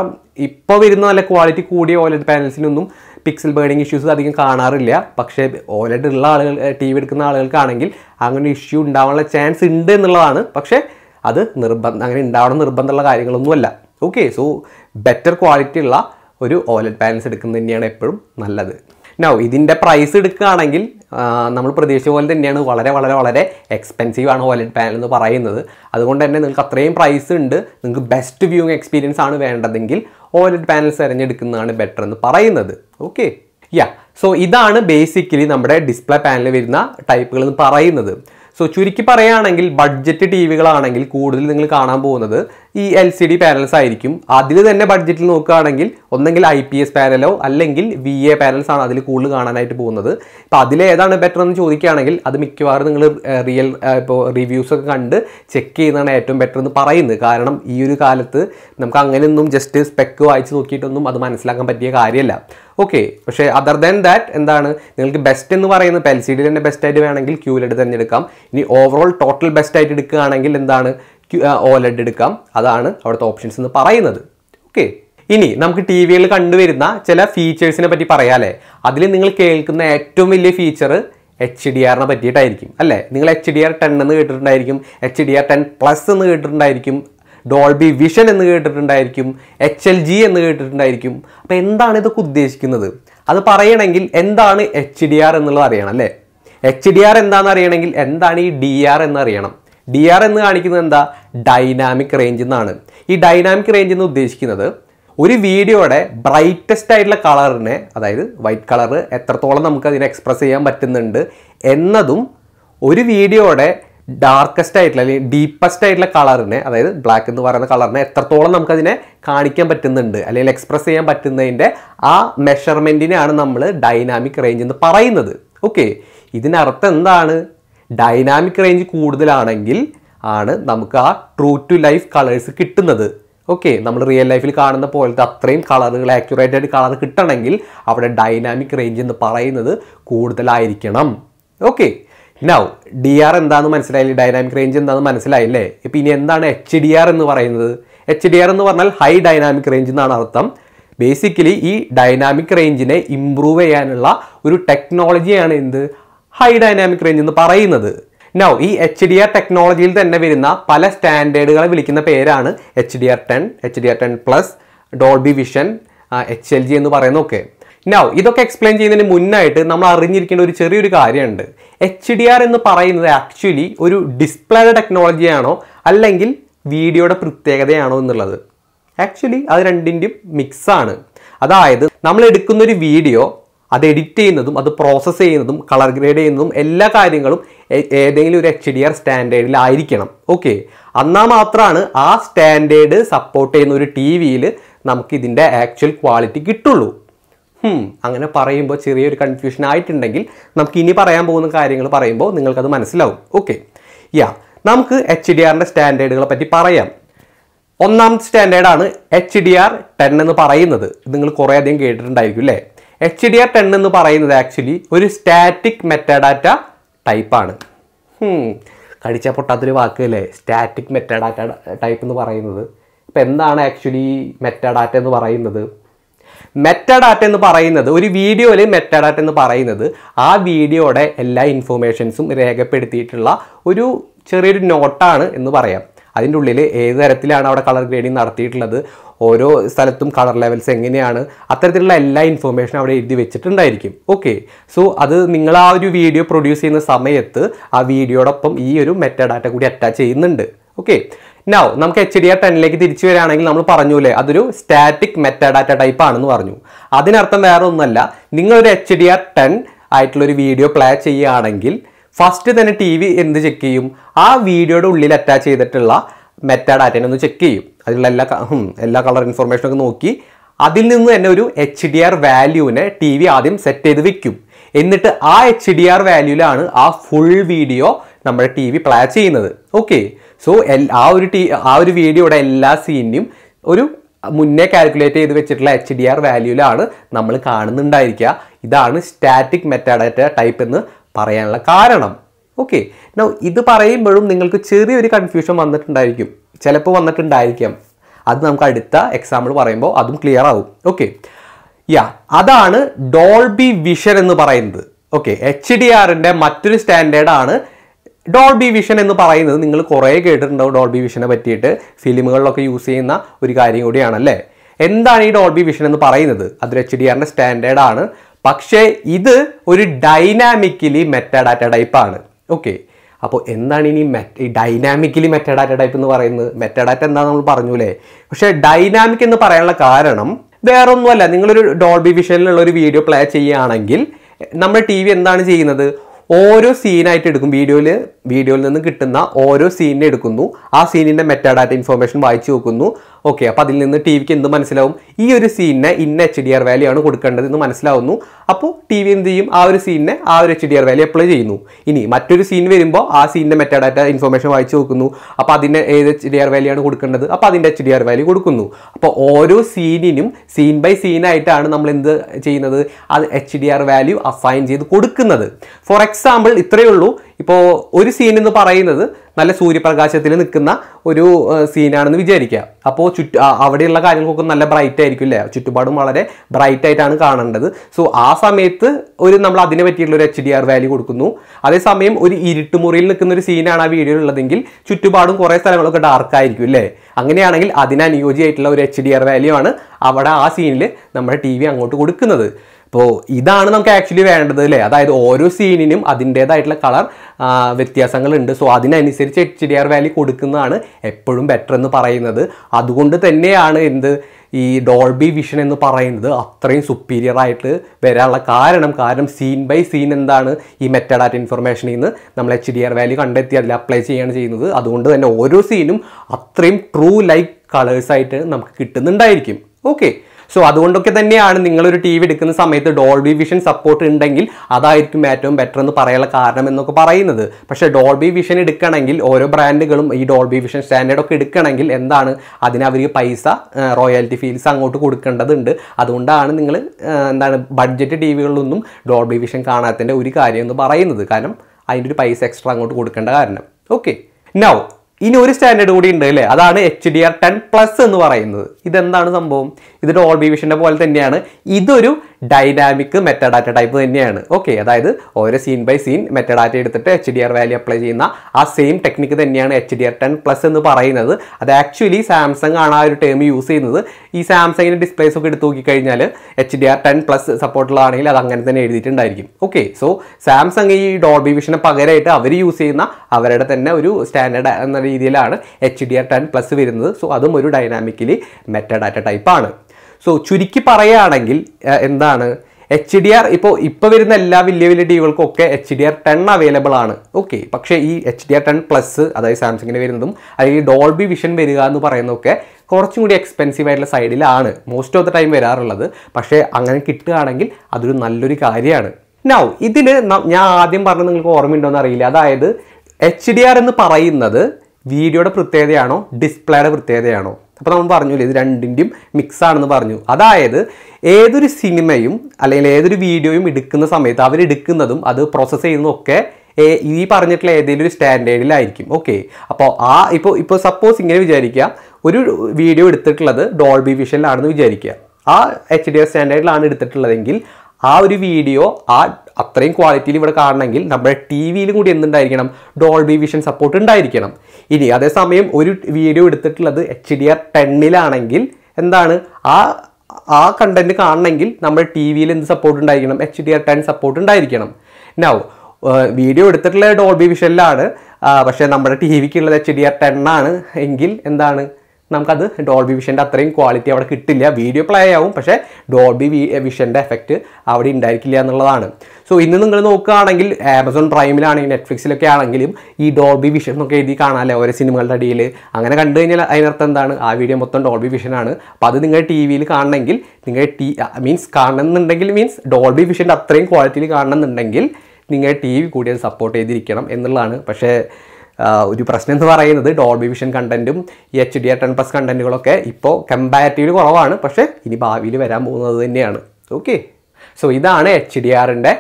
ഇപ്പോൾ വരുന്ന നല്ല ക്വാളിറ്റി കൂടിയ ഓലഡ് പാനൽസിനൊന്നും പിക്സൽ ബേണിംഗ് ഇഷ്യൂസ് അധികം കാണാറില്ല പക്ഷേ ഓലഡ് ഉള്ള ആളുകൾ ടി വി എടുക്കുന്ന ആളുകൾക്കാണെങ്കിൽ അങ്ങനെ ഇഷ്യൂ ഉണ്ടാവാനുള്ള ചാൻസ് ഉണ്ട് എന്നുള്ളതാണ് പക്ഷേ അത് നിർബന്ധം അങ്ങനെ ഉണ്ടാവണം നിർബന്ധമുള്ള കാര്യങ്ങളൊന്നുമല്ല ഓക്കെ സോ ബെറ്റർ ക്വാളിറ്റി ഉള്ള ഒരു ഓലറ്റ് ബാലൻസ് എടുക്കുന്നത് തന്നെയാണ് എപ്പോഴും നല്ലത് നോ ഇതിൻ്റെ പ്രൈസ് എടുക്കുകയാണെങ്കിൽ നമ്മൾ പ്രതീക്ഷിച്ച പോലെ തന്നെയാണ് വളരെ വളരെ വളരെ എക്സ്പെൻസീവ് ആണ് ഓലറ്റ് പാനൽ എന്ന് പറയുന്നത് അതുകൊണ്ട് തന്നെ നിങ്ങൾക്ക് അത്രയും പ്രൈസ് ഉണ്ട് നിങ്ങൾക്ക് ബെസ്റ്റ് വ്യൂയിങ് എക്സ്പീരിയൻസ് ആണ് വേണ്ടതെങ്കിൽ ഓലറ്റ് പാനൽസ് തിരഞ്ഞെടുക്കുന്നതാണ് ബെറ്റർ എന്ന് പറയുന്നത് ഓക്കെ യാ സോ ഇതാണ് ബേസിക്കലി നമ്മുടെ ഡിസ്പ്ലേ പാനലിൽ വരുന്ന ടൈപ്പുകൾ എന്ന് പറയുന്നത് സോ ചുരുക്കി പറയുകയാണെങ്കിൽ ബഡ്ജറ്റ് ടി വികളാണെങ്കിൽ കൂടുതൽ നിങ്ങൾ കാണാൻ പോകുന്നത് ഈ എൽ സി ഡി പാനൽസ് ആയിരിക്കും അതിൽ തന്നെ ബഡ്ജറ്റിൽ നോക്കുകയാണെങ്കിൽ ഒന്നെങ്കിൽ ഐ പി എസ് പാനലോ അല്ലെങ്കിൽ വി എ പാനൽസ് ആണ് അതിൽ കൂടുതൽ കാണാനായിട്ട് പോകുന്നത് ഇപ്പോൾ അതിലേതാണ് ബെറ്റർ എന്ന് ചോദിക്കുകയാണെങ്കിൽ അത് മിക്കവാറും നിങ്ങൾ റിയൽ ഇപ്പോൾ റിവ്യൂസ് ഒക്കെ കണ്ട് ചെക്ക് ചെയ്യുന്നതാണ് ഏറ്റവും ബെറ്റർ എന്ന് പറയുന്നത് കാരണം ഈ ഒരു കാലത്ത് നമുക്ക് അങ്ങനെയൊന്നും ജസ്റ്റ് സ്പെക്ക് വായിച്ച് നോക്കിയിട്ടൊന്നും അത് മനസ്സിലാക്കാൻ പറ്റിയ കാര്യമല്ല ഓക്കെ പക്ഷേ അതർ ദാൻ ദാറ്റ് എന്താണ് നിങ്ങൾക്ക് ബെസ്റ്റ് എന്ന് പറയുന്നത് ഇപ്പോൾ എൽ സി ഡി തന്നെ ബെസ്റ്റ് ആയിട്ട് വേണമെങ്കിൽ ക്യൂലെടുത്ത് തിരഞ്ഞെടുക്കാം ഇനി ഓവറോൾ ടോട്ടൽ ബെസ്റ്റ് ആയിട്ട് എടുക്കുകയാണെങ്കിൽ എന്താണ് ഓലഡ് എടുക്കാം അതാണ് അവിടുത്തെ ഓപ്ഷൻസ് എന്ന് പറയുന്നത് ഓക്കെ ഇനി നമുക്ക് ടി വിയിൽ കണ്ടുവരുന്ന ചില ഫീച്ചേഴ്സിനെ പറ്റി പറയാമല്ലേ അതിൽ നിങ്ങൾ കേൾക്കുന്ന ഏറ്റവും വലിയ ഫീച്ചർ എച്ച് ഡി ആറിനെ പറ്റിയിട്ടായിരിക്കും അല്ലേ നിങ്ങൾ എച്ച് ഡി ആർ ടെൻ എന്ന് കേട്ടിട്ടുണ്ടായിരിക്കും H D R ten plus എന്ന് കേട്ടിട്ടുണ്ടായിരിക്കും ഡോൾബി വിഷൻ എന്ന് കേട്ടിട്ടുണ്ടായിരിക്കും എച്ച് എൽ ജി എന്ന് കേട്ടിട്ടുണ്ടായിരിക്കും അപ്പോൾ എന്താണ് ഇതൊക്കെ ഉദ്ദേശിക്കുന്നത് അത് പറയണമെങ്കിൽ എന്താണ് എച്ച് ഡി ആർ എന്നുള്ളത് അറിയണം അല്ലേ എച്ച് ഡി ആർ എന്താണെന്ന് അറിയണമെങ്കിൽ എന്താണ് ഈ ഡി ആർ എന്നറിയണം ഡി ആർ എന്ന് കാണിക്കുന്നത് എന്താ ഡൈനാമിക് റേഞ്ച് എന്നാണ് ഈ ഡൈനാമിക് റേഞ്ച് എന്ന് ഉദ്ദേശിക്കുന്നത് ഒരു വീഡിയോയുടെ ബ്രൈറ്റസ്റ്റ് ആയിട്ടുള്ള കളറിനെ അതായത് വൈറ്റ് കളർ എത്രത്തോളം നമുക്ക് അതിനെ എക്സ്പ്രസ് ചെയ്യാൻ പറ്റുന്നുണ്ട് എന്നതും ഒരു വീഡിയോയുടെ ഡാർക്കസ്റ്റ് ആയിട്ടുള്ള അല്ലെങ്കിൽ ഡീപ്പസ്റ്റ് ആയിട്ടുള്ള കളറിനെ അതായത് ബ്ലാക്ക് എന്ന് പറയുന്ന കളറിനെ എത്രത്തോളം നമുക്കതിനെ കാണിക്കാൻ പറ്റുന്നുണ്ട് അല്ലെങ്കിൽ എക്സ്പ്രസ് ചെയ്യാൻ പറ്റുന്നതിൻ്റെ ആ മെഷർമെൻറ്റിനെയാണ് നമ്മൾ ഡൈനാമിക് റേഞ്ച് എന്ന് പറയുന്നത് ഓക്കെ ഇതിനർത്ഥം എന്താണ് ഡൈനാമിക് റേഞ്ച് കൂടുതലാണെങ്കിൽ ആണ് നമുക്ക് ആ ട്രൂ ടു ലൈഫ് കളേഴ്സ് കിട്ടുന്നത് ഓക്കെ നമ്മൾ റിയൽ ലൈഫിൽ കാണുന്ന പോലത്തെ അത്രയും കളറുകൾ ആക്യുറേറ്റ് ആയിട്ട് കളർ കിട്ടണമെങ്കിൽ അവിടെ ഡൈനാമിക് റേഞ്ച് എന്ന് പറയുന്നത് കൂടുതലായിരിക്കണം ഓക്കെ നൗ ഡി ആർ എന്താന്ന് മനസ്സിലായില്ലേ ഡൈനാമിക് റേഞ്ച് എന്താണെന്ന് മനസ്സിലായില്ലേ ഇപ്പം ഇനി എന്താണ് എച്ച് ഡി ആർ എന്ന് പറയുന്നത് എച്ച് ഡി ആർ എന്ന് പറഞ്ഞാൽ ഹൈ ഡൈനാമിക് റേഞ്ച് എന്നാണ് അർത്ഥം ബേസിക്കലി ഈ ഡൈനാമിക് റേഞ്ചിനെ ഇമ്പ്രൂവ് ചെയ്യാനുള്ള ഒരു ടെക്നോളജിയാണ് എന്ത് ഹൈ ഡൈനാമിക് റേഞ്ച് എന്ന് പറയുന്നത് നൗ ഈ എച്ച് ഡി ആർ ടെക്നോളജിയിൽ തന്നെ വരുന്ന പല സ്റ്റാൻഡേർഡുകളെ വിളിക്കുന്ന പേരാണ് H D R ten H D R ten plus Dolby vision H L G എന്ന് പറയുന്നതൊക്കെ നൗ ഇതൊക്കെ എക്സ്പ്ലെയിൻ ചെയ്യുന്നതിന് മുന്നായിട്ട് നമ്മൾ അറിഞ്ഞിരിക്കേണ്ട ഒരു ചെറിയൊരു കാര്യമുണ്ട് എച്ച് ഡി ആർ എന്ന് പറയുന്നത് ആക്ച്വലി ഒരു ഡിസ്പ്ലേയുടെ ടെക്നോളജിയാണോ അല്ലെങ്കിൽ വീഡിയോയുടെ പ്രത്യേകതയാണോ എന്നുള്ളത് ആക്ച്വലി അത് രണ്ടിൻ്റെയും മിക്സാണ് അതായത് നമ്മൾ എടുക്കുന്ന ഒരു വീഡിയോ അത് എഡിറ്റ് ചെയ്യുന്നതും അത് പ്രോസസ്സ് ചെയ്യുന്നതും കളർ ഗ്രേഡ് ചെയ്യുന്നതും എല്ലാ കാര്യങ്ങളും ഏതെങ്കിലും ഒരു എച്ച് ഡി ആർ സ്റ്റാൻഡേർഡിലായിരിക്കണം ഓക്കെ എന്നാൽ മാത്രമാണ് ആ സ്റ്റാൻഡേർഡ് സപ്പോർട്ട് ചെയ്യുന്ന ഒരു ടി വിയിൽ നമുക്ക് ഇതിൻ്റെ ആക്ച്വൽ ക്വാളിറ്റി കിട്ടുള്ളൂ അങ്ങനെ പറയുമ്പോൾ ചെറിയൊരു കൺഫ്യൂഷൻ ആയിട്ടുണ്ടെങ്കിൽ നമുക്ക് ഇനി പറയാൻ പോകുന്ന കാര്യങ്ങൾ പറയുമ്പോൾ നിങ്ങൾക്കത് മനസ്സിലാവും ഓക്കെ യാ നമുക്ക് എച്ച് ഡി ആറിൻ്റെ സ്റ്റാൻഡേർഡുകളെ പറ്റി പറയാം ഒന്നാമത്തെ സ്റ്റാൻഡേർഡാണ് എച്ച് ഡി ആർ ടെൻ എന്ന് പറയുന്നത് നിങ്ങൾ കുറേ അധികം കേട്ടിട്ടുണ്ടായിരിക്കും അല്ലേ എച്ച് ഡി ആർ ടെൻ എന്ന് പറയുന്നത് ആക്ച്വലി ഒരു സ്റ്റാറ്റിക് മെറ്റാഡാറ്റ ടൈപ്പാണ് കടിച്ച പൊട്ടാത്തൊരു വാക്കല്ലേ സ്റ്റാറ്റിക് മെറ്റാഡാറ്റ ടൈപ്പ് എന്ന് പറയുന്നത് ഇപ്പം എന്താണ് ആക്ച്വലി മെറ്റാഡാറ്റ എന്ന് പറയുന്നത് മെറ്റാഡാറ്റ എന്ന് പറയുന്നത് ഒരു വീഡിയോയിൽ മെറ്റാഡാറ്റ എന്ന് പറയുന്നത് ആ വീഡിയോയുടെ എല്ലാ ഇൻഫോർമേഷൻസും രേഖപ്പെടുത്തിയിട്ടുള്ള ഒരു ചെറിയൊരു നോട്ടാണ് എന്ന് പറയാം അതിൻ്റെ ഉള്ളിൽ ഏത് തരത്തിലാണ് അവിടെ കളർ ഗ്രേഡിങ് നടത്തിയിട്ടുള്ളത് ഓരോ സ്ഥലത്തും കളർ ലെവൽസ് എങ്ങനെയാണ് അത്തരത്തിലുള്ള എല്ലാ ഇൻഫർമേഷനും അവിടെ എഴുതി വെച്ചിട്ടുണ്ടായിരിക്കും ഓക്കെ സോ അത് നിങ്ങൾ ആ ഒരു വീഡിയോ പ്രൊഡ്യൂസ് ചെയ്യുന്ന സമയത്ത് ആ വീഡിയോടൊപ്പം ഈ ഒരു മെറ്റാഡാറ്റ കൂടി അറ്റാച്ച് ചെയ്യുന്നുണ്ട് ഓക്കെ നൗ നമുക്ക് എച്ച് ഡി ആർ ടെന്നിലേക്ക് തിരിച്ചു വരികയാണെങ്കിൽ നമ്മൾ പറഞ്ഞൂലേ അതൊരു സ്റ്റാറ്റിക് മെറ്റാഡാറ്റ ടൈപ്പ് ആണെന്ന് പറഞ്ഞു അതിനർത്ഥം വേറെ ഒന്നുമല്ല നിങ്ങളൊരു എച്ച് ഡി ആർ ടെൻ ആയിട്ടുള്ളൊരു വീഡിയോ പ്ലേ ചെയ്യുകയാണെങ്കിൽ ഫസ്റ്റ് തന്നെ ടി വി എന്ത് ചെക്ക് ചെയ്യും ആ വീഡിയോയുടെ ഉള്ളിൽ അറ്റാച്ച് ചെയ്തിട്ടുള്ള മെറ്റാഡാറ്റനെ ഒന്ന് ചെക്ക് ചെയ്യും അതിലുള്ള എല്ലാ എല്ലാ കളർ ഇൻഫർമേഷനൊക്കെ നോക്കി അതിൽ നിന്ന് തന്നെ ഒരു എച്ച് ഡി ആർ വാല്യൂവിനെ ടി വി ആദ്യം സെറ്റ് ചെയ്ത് വെക്കും എന്നിട്ട് ആ എച്ച് ഡി ആർ വാല്യൂലാണ് ആ ഫുൾ വീഡിയോ നമ്മുടെ ടി വി പ്ലേ ചെയ്യുന്നത് ഓക്കെ സോ ആ ഒരു ടി ആ ഒരു വീഡിയോയുടെ എല്ലാ സീനിനും ഒരു മുന്നേ കാൽക്കുലേറ്റ് ചെയ്ത് വെച്ചിട്ടുള്ള എച്ച് ഡി ആർ വാല്യൂലാണ് നമ്മൾ കാണുന്നുണ്ടായിരിക്കുക ഇതാണ് സ്റ്റാറ്റിക് മെറ്റാഡാറ്റ ടൈപ്പ് എന്ന് പറയാനുള്ള കാരണം ഓക്കെ നൗ ഇത് പറയുമ്പോഴും നിങ്ങൾക്ക് ചെറിയൊരു കൺഫ്യൂഷൻ വന്നിട്ടുണ്ടായിരിക്കും ചിലപ്പോൾ വന്നിട്ടുണ്ടായിരിക്കാം അത് നമുക്ക് അടുത്ത എക്സാമ്പിൾ പറയുമ്പോൾ അതും ക്ലിയർ ആവും ഓക്കെ യാ അതാണ് ഡോൾബി വിഷൻ എന്ന് പറയുന്നത് ഓക്കെ എച്ച് ഡി ആറിൻ്റെ മറ്റൊരു സ്റ്റാൻഡേർഡാണ് ഡോൾബി വിഷൻ എന്ന് പറയുന്നത് നിങ്ങൾ കുറേ കേട്ടിട്ടുണ്ടാവും ഡോൾബി വിഷനെ പറ്റിയിട്ട് ഫിലിമുകളിലൊക്കെ യൂസ് ചെയ്യുന്ന ഒരു കാര്യം കൂടിയാണല്ലേ എന്താണ് ഈ ഡോൾബി വിഷൻ എന്ന് പറയുന്നത് അതൊരു എച്ച് ഡി ആറിൻ്റെ സ്റ്റാൻഡേർഡാണ് പക്ഷേ ഇത് ഒരു ഡൈനാമിക്കലി മെറ്റാഡാറ്റ ടൈപ്പാണ് ഓക്കെ അപ്പോൾ എന്താണ് ഇനി മെറ്റ് ഡൈനാമിക്കലി മെറ്റാഡാറ്റ ടൈപ്പ് എന്ന് പറയുന്നത് മെറ്റാഡാറ്റ എന്താണെന്ന് നമ്മൾ പറഞ്ഞൂലേ പക്ഷേ ഡൈനാമിക് എന്ന് പറയാനുള്ള കാരണം വേറൊന്നുമല്ല നിങ്ങളൊരു ഡോൾബി വിഷനിലുള്ള ഒരു വീഡിയോ പ്ലേ ചെയ്യുകയാണെങ്കിൽ നമ്മുടെ ടി വി എന്താണ് ചെയ്യുന്നത് ഓരോ സീനായിട്ട് എടുക്കും വീഡിയോയിൽ വീഡിയോയിൽ നിന്ന് കിട്ടുന്ന ഓരോ സീനിനെ എടുക്കുന്നു ആ സീനിൻ്റെ മെറ്റാഡാറ്റ ഇൻഫോർമേഷൻ വായിച്ചു നോക്കുന്നു ഓക്കെ അപ്പോൾ അതിൽ നിന്ന് ടി വിക്ക് എന്ത് മനസ്സിലാവും ഈ ഒരു സീനിനെ ഇന്ന എച്ച് ഡി ആർ വാല്യൂ ആണ് കൊടുക്കേണ്ടത് എന്ന് മനസ്സിലാവുന്നു അപ്പോൾ ടി വി എന്ത് ചെയ്യും ആ ഒരു സീനിനെ ആ ഒരു H D R value apply ചെയ്യുന്നു ഇനി മറ്റൊരു സീൻ വരുമ്പോൾ ആ സീനിൻ്റെ മെറ്റാഡാറ്റ ഇൻഫർമേഷൻ വായിച്ചു നോക്കുന്നു അപ്പോൾ അതിൻ്റെ ഏത് എച്ച് ഡി ആർ വാല്യൂ ആണ് കൊടുക്കേണ്ടത് അപ്പോൾ അതിൻ്റെ എച്ച് ഡി ആർ വാല്യൂ കൊടുക്കുന്നു അപ്പോൾ ഓരോ സീനിനും സീൻ ബൈ സീനായിട്ടാണ് നമ്മൾ എന്ത് ചെയ്യുന്നത് അത് H D R value assign ചെയ്ത് കൊടുക്കുന്നത് ഫോർ എക്സാമ്പിൾ ഇത്രയേ ഉള്ളൂ ഇപ്പോൾ ഒരു സീൻ എന്ന് പറയുന്നത് നല്ല സൂര്യപ്രകാശത്തിൽ നിൽക്കുന്ന ഒരു സീനാണെന്ന് വിചാരിക്കുക അപ്പോൾ ചുറ്റു അവിടെയുള്ള കാര്യങ്ങൾക്കൊക്കെ നല്ല ബ്രൈറ്റ് ആയിരിക്കും അല്ലേ ചുറ്റുപാടും വളരെ ബ്രൈറ്റ് ആയിട്ടാണ് കാണേണ്ടത് സോ ആ സമയത്ത് ഒരു നമ്മൾ അതിനെ പറ്റിയിട്ടുള്ള ഒരു എച്ച് ഡി ആർ വാല്യൂ കൊടുക്കുന്നു അതേസമയം ഒരു ഇരുട്ടുമുറിയിൽ നിൽക്കുന്ന ഒരു സീനാണ് ആ വീഡിയോ ഉള്ളതെങ്കിൽ ചുറ്റുപാടും കുറേ സ്ഥലങ്ങളൊക്കെ ഡാർക്ക് ആയിരിക്കും അല്ലേ അങ്ങനെയാണെങ്കിൽ അതിനനുയോജ്യമായിട്ടുള്ള ഒരു എച്ച് ഡി ആർ വാല്യൂ ആണ് അവിടെ ആ സീനിൽ നമ്മുടെ ടി വി അങ്ങോട്ട് കൊടുക്കുന്നത് അപ്പോൾ ഇതാണ് നമുക്ക് ആക്ച്വലി വേണ്ടത് അല്ലേ അതായത് ഓരോ സീനിനും അതിൻ്റേതായിട്ടുള്ള കളർ വ്യത്യാസങ്ങളുണ്ട് സോ അതിനനുസരിച്ച് എച്ച് ഡി ആർ വാല്യൂ കൊടുക്കുന്നതാണ് എപ്പോഴും ബെറ്റർ എന്ന് പറയുന്നത് അതുകൊണ്ട് തന്നെയാണ് എന്ത് ഈ ഡോൾബി വിഷൻ എന്ന് പറയുന്നത് അത്രയും സുപ്പീരിയർ ആയിട്ട് വരാനുള്ള കാരണം കാരണം സീൻ ബൈ സീൻ എന്താണ് ഈ മെറ്റഡാറ്റ ഇൻഫർമേഷനിൽ നിന്ന് നമ്മൾ എച്ച് ഡി ആർ വാല്യൂ കണ്ടെത്തി അതിൽ അപ്ലൈ ചെയ്യുകയാണ് ചെയ്യുന്നത് അതുകൊണ്ട് തന്നെ ഓരോ സീനും അത്രയും ട്രൂ ലൈക്ക് കളേഴ്സായിട്ട് നമുക്ക് കിട്ടുന്നുണ്ടായിരിക്കും ഓക്കെ സോ അതുകൊണ്ടൊക്കെ തന്നെയാണ് നിങ്ങളൊരു ടി വി എടുക്കുന്ന സമയത്ത് ഡോൾബി വിഷൻ സപ്പോർട്ട് ഉണ്ടെങ്കിൽ അതായിരിക്കും ഏറ്റവും ബെറ്റർ എന്ന് പറയാനുള്ള കാരണം എന്നൊക്കെ പറയുന്നത് പക്ഷേ ഡോൾബി വിഷൻ എടുക്കണമെങ്കിൽ ഓരോ ബ്രാൻഡുകളും ഈ ഡോൾബി വിഷൻ സ്റ്റാൻഡേർഡ് ഒക്കെ എടുക്കണമെങ്കിൽ എന്താണ് അതിന് അവർ പൈസ റോയാലിറ്റി ഫീൽസ് അങ്ങോട്ട് കൊടുക്കേണ്ടതുണ്ട് അതുകൊണ്ടാണ് നിങ്ങൾ എന്താണ് ബഡ്ജറ്റ് ടി വികളിലൊന്നും ഡോൾബി വിഷൻ കാണാത്തതിൻ്റെ ഒരു കാര്യം എന്ന് പറയുന്നത് കാരണം അതിൻ്റെ ഒരു പൈസ എക്സ്ട്രാ അങ്ങോട്ട് കൊടുക്കേണ്ട കാരണം ഓക്കെ നൗ ഇനി ഒരു സ്റ്റാൻഡേർഡ് കൂടി ഉണ്ട് അല്ലേ അതാണ് H D R ten plus എന്ന് പറയുന്നത് ഇതെന്താണ് സംഭവം ഇതൊരു ഓൾ ബി വിഷൻ്റെ പോലെ തന്നെയാണ് ഇതൊരു ഡൈനാമിക് മെറ്റാഡാറ്റ ടൈപ്പ് തന്നെയാണ് ഓക്കെ അതായത് ഓരോ സീൻ ബൈ സീൻ മെറ്റാഡാറ്റ എടുത്തിട്ട് H D R value apply ചെയ്യുന്ന ആ സെയിം ടെക്നിക്ക് തന്നെയാണ് H D R ten plus എന്ന് പറയുന്നത് അത് ആക്ച്വലി സാംസങ് ആണ് ആ ഒരു ടേം യൂസ് ചെയ്യുന്നത് ഈ സാംസങ്ങിൻ്റെ ഡിസ്പ്ലേസ് ഒക്കെ എടുത്ത് നോക്കിക്കഴിഞ്ഞാൽ H D R ten plus സപ്പോർട്ടിലാണെങ്കിൽ അത് അങ്ങനെ തന്നെ എഴുതിയിട്ടുണ്ടായിരിക്കും ഓക്കെ സോ സാംസങ് ഈ ഡോൾബി വിഷന് പകരമായിട്ട് അവർ യൂസ് ചെയ്യുന്ന അവരുടെ തന്നെ ഒരു സ്റ്റാൻഡേർഡ് എന്ന രീതിയിലാണ് H D R ten plus വരുന്നത് സോ അതും ഒരു ഡൈനാമിക്കലി മെറ്റാഡാറ്റ ടൈപ്പാണ് സോ ചുരുക്കി പറയുകയാണെങ്കിൽ എന്താണ് എച്ച് ഡി ആർ ഇപ്പോൾ ഇപ്പോൾ വരുന്ന എല്ലാ വലിയ വലിയ ടീമുകൾക്കും ഒക്കെ H D R ten available ആണ് ഓക്കെ പക്ഷേ ഈ H D R ten plus അതായത് സാംസങ്ങിന് വരുന്നതും അല്ലെങ്കിൽ ഡോൾബി വിഷൻ വരിക എന്ന് പറയുന്നതൊക്കെ കുറച്ചും കൂടി എക്സ്പെൻസീവ് ആയിട്ടുള്ള സൈഡിലാണ് മോസ്റ്റ് ഓഫ് ദ ടൈം വരാറുള്ളത് പക്ഷേ അങ്ങനെ കിട്ടുകയാണെങ്കിൽ അതൊരു നല്ലൊരു കാര്യമാണ് നൗ ഇതിന് ഞാൻ ആദ്യം പറഞ്ഞത് നിങ്ങൾക്ക് ഓർമ്മയുണ്ടോ എന്ന് അറിയില്ല അതായത് എച്ച് ഡി ആർ എന്ന് പറയുന്നത് വീഡിയോയുടെ പ്രത്യേകതയാണോ ഡിസ്പ്ലേയുടെ പ്രത്യേകതയാണോ അപ്പോൾ നമ്മൾ പറഞ്ഞില്ലേ ഇത് രണ്ടിൻ്റെയും മിക്സ് ആണെന്ന് പറഞ്ഞു അതായത് ഏതൊരു സിനിമയും അല്ലെങ്കിൽ ഏതൊരു വീഡിയോയും എടുക്കുന്ന സമയത്ത് അവരെടുക്കുന്നതും അത് പ്രോസസ്സ് ചെയ്യുന്നതൊക്കെ ഈ പറഞ്ഞിട്ടുള്ള ഏതെങ്കിലും ഒരു സ്റ്റാൻഡേർഡിലായിരിക്കും ഓക്കെ അപ്പോൾ ആ ഇപ്പോൾ ഇപ്പോൾ സപ്പോസ് ഇങ്ങനെ വിചാരിക്കുക ഒരു വീഡിയോ എടുത്തിട്ടുള്ളത് ഡോൾബി വിഷനിലാണെന്ന് വിചാരിക്കുക ആ എച്ച് ഡി എഫ് സ്റ്റാൻഡേർഡിലാണ് എടുത്തിട്ടുള്ളതെങ്കിൽ ആ ഒരു വീഡിയോ ആ അത്രയും ക്വാളിറ്റിയിൽ ഇവിടെ കാണണമെങ്കിൽ നമ്മുടെ ടി വിയിലും കൂടി എന്തുണ്ടായിരിക്കണം ഡോൾബി വിഷൻ സപ്പോർട്ട് ഉണ്ടായിരിക്കണം ഇനി അതേസമയം ഒരു വീഡിയോ എടുത്തിട്ടുള്ളത് എച്ച് ഡി ആർ ടെന്നിലാണെങ്കിൽ എന്താണ് ആ ആ കണ്ടന്റ് കാണണമെങ്കിൽ നമ്മൾ ടി വിയിൽ എന്ത് സപ്പോർട്ട് ഉണ്ടായിരിക്കണം H D R ten support ഉണ്ടായിരിക്കണം നൗ വീഡിയോ എടുത്തിട്ടുള്ള ഡോൾബി വിഷനിലാണ് പക്ഷേ നമ്മുടെ ടി വിക്കുള്ളത് എച്ച് ഡി ആർ ടെൻ ആണ് എങ്കിൽ എന്താണ് നമുക്കത് ഡോൾബി വിഷൻ്റെ അത്രയും ക്വാളിറ്റി അവിടെ കിട്ടില്ല വീഡിയോ പ്ലേ ആവും പക്ഷേ ഡോൾബി വിഷൻ്റെ എഫക്റ്റ് അവിടെ ഉണ്ടായിരിക്കില്ല എന്നുള്ളതാണ് സോ ഇന്ന് നിങ്ങൾ നോക്കുകയാണെങ്കിൽ ആമസോൺ പ്രൈമിലാണെങ്കിൽ നെറ്റ്ഫ്ലിക്സിലൊക്കെ ആണെങ്കിലും ഈ ഡോൾബി വിഷൻ എന്നൊക്കെ എഴുതി കാണാമല്ലേ ഓരോ സിനിമകളുടെ അടിയിൽ അങ്ങനെ കണ്ടു കഴിഞ്ഞാൽ അതിനർത്ഥം എന്താണ് ആ വീഡിയോ മൊത്തം ഡോൾബി വിഷനാണ് അപ്പോൾ അത് നിങ്ങൾ ടി വിയിൽ കാണണമെങ്കിൽ നിങ്ങൾ ടി മീൻസ് കാണണമെന്നുണ്ടെങ്കിൽ മീൻസ് ഡോൾബി വിഷൻ്റെ അത്രയും ക്വാളിറ്റിയിൽ കാണണമെന്നുണ്ടെങ്കിൽ നിങ്ങൾ ടി വി കൂടി അത് സപ്പോർട്ട് ചെയ്തിരിക്കണം എന്നുള്ളതാണ് പക്ഷേ ഒരു പ്രശ്നം എന്ന് പറയുന്നത് ഡോൾബി വിഷൻ കണ്ടൻറ്റും H D R ten plus കണ്ടൻറ്റുകളൊക്കെ ഇപ്പോൾ കമ്പാരിറ്റീവ്ലി കുറവാണ് പക്ഷേ ഇനി ഭാവിയിൽ വരാൻ പോകുന്നത് തന്നെയാണ് ഓക്കെ സോ ഇതാണ് എച്ച് ഡി ആറിൻ്റെ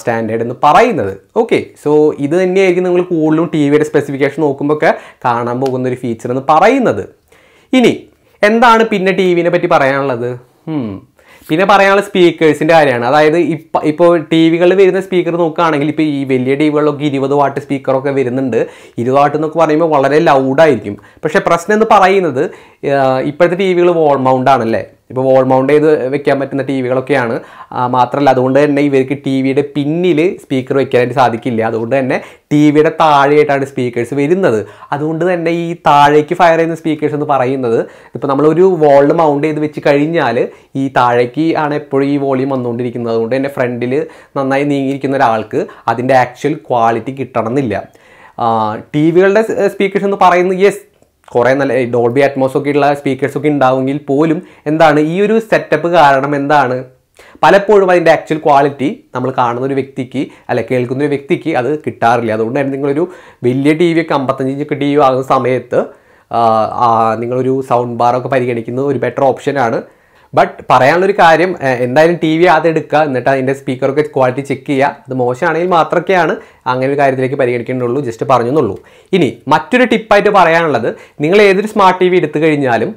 സ്റ്റാൻഡേർഡ് എന്ന് പറയുന്നത് ഓക്കെ സോ ഇത് തന്നെയായിരിക്കും നിങ്ങൾ കൂടുതലും ടി വിയുടെ സ്പെസിഫിക്കേഷൻ ഒക്കെ കാണാൻ പോകുന്ന ഒരു ഫീച്ചർ എന്ന് പറയുന്നത് ഇനി എന്താണ് പിന്നെ ടി വിനെ പറ്റി പറയാനുള്ളത് hmm. പിന്നെ പറയാനുള്ള സ്പീക്കേഴ്സിൻ്റെ കാര്യമാണ് അതായത് ഇപ്പം ഇപ്പോൾ ടി വികളിൽ വരുന്ന സ്പീക്കർ നോക്കുകയാണെങ്കിൽ ഇപ്പോൾ ഈ വലിയ ടി വികളിലൊക്കെ ഇരുപത് വാട്ട് സ്പീക്കറൊക്കെ വരുന്നുണ്ട് ഇരുപത് വാട്ട് എന്നൊക്കെ പറയുമ്പോൾ വളരെ ലൗഡായിരിക്കും പക്ഷേ പ്രശ്നം എന്ന് പറയുന്നത് ഇപ്പോഴത്തെ ടി വികൾ വോൾ മൗണ്ട് ആണല്ലേ ഇപ്പോൾ വോൾ മൗണ്ട് ചെയ്ത് വെക്കാൻ പറ്റുന്ന ടി വികളൊക്കെയാണ് മാത്രമല്ല അതുകൊണ്ട് തന്നെ ഇവർക്ക് ടി വിയുടെ പിന്നിൽ സ്പീക്കർ വെക്കാനായിട്ട് സാധിക്കില്ല അതുകൊണ്ട് തന്നെ ടി വിയുടെ താഴെയായിട്ടാണ് സ്പീക്കേഴ്സ് വരുന്നത് അതുകൊണ്ട് തന്നെ ഈ താഴേക്ക് ഫയർ ചെയ്യുന്ന സ്പീക്കേഴ്സ് എന്ന് പറയുന്നത് ഇപ്പോൾ നമ്മളൊരു വോൾ മൗണ്ട് ചെയ്ത് വെച്ച് കഴിഞ്ഞാൽ ഈ താഴേക്ക് ആണ് എപ്പോഴും ഈ വോളിയം വന്നുകൊണ്ടിരിക്കുന്നത് അതുകൊണ്ട് തന്നെ ഫ്രണ്ടിൽ നന്നായി നീങ്ങിയിരിക്കുന്ന ഒരാൾക്ക് അതിൻ്റെ ആക്ച്വൽ ക്വാളിറ്റി കിട്ടണമെന്നില്ല ടി വികളുടെ സ്പീക്കേഴ്സ് എന്ന് പറയുന്നത് യെസ് കുറേ നല്ല ഡോൾബി അറ്റ്മോസ് ഒക്കെ ഉള്ള സ്പീക്കേഴ്സ് ഒക്കെ ഉണ്ടാവുമെങ്കിൽ പോലും എന്താണ് ഈ ഒരു സെറ്റപ്പ് കാരണം എന്താണ് പലപ്പോഴും അതിൻ്റെ ആക്ച്വൽ ക്വാളിറ്റി നമ്മൾ കാണുന്ന ഒരു വ്യക്തിക്ക് അല്ല കേൾക്കുന്ന ഒരു വ്യക്തിക്ക് അത് കിട്ടാറില്ല അതുകൊണ്ട് തന്നെ നിങ്ങളൊരു വലിയ ടി വി ഒക്കെ അമ്പത്തഞ്ച് ഇഞ്ച് ടി വി ആകുന്ന സമയത്ത് നിങ്ങളൊരു സൗണ്ട് ബാറൊക്കെ പരിഗണിക്കുന്നത് ഒരു ബെറ്റർ ഓപ്ഷനാണ് ബട്ട് പറയാനുള്ളൊരു കാര്യം എന്തായാലും ടി വി ആദ്യം എടുക്കുക എന്നിട്ട് അതിൻ്റെ സ്പീക്കറൊക്കെ ക്വാളിറ്റി ചെക്ക് ചെയ്യുക അത് മോശമാണെങ്കിൽ മാത്രമൊക്കെയാണ് അങ്ങനെ ഒരു കാര്യത്തിലേക്ക് പരിഗണിക്കേണ്ടുള്ളൂ ജസ്റ്റ് പറഞ്ഞെന്നുള്ളൂ ഇനി മറ്റൊരു ടിപ്പായിട്ട് പറയാനുള്ളത് നിങ്ങൾ ഏതൊരു സ്മാർട്ട് ടി വി എടുത്തു കഴിഞ്ഞാലും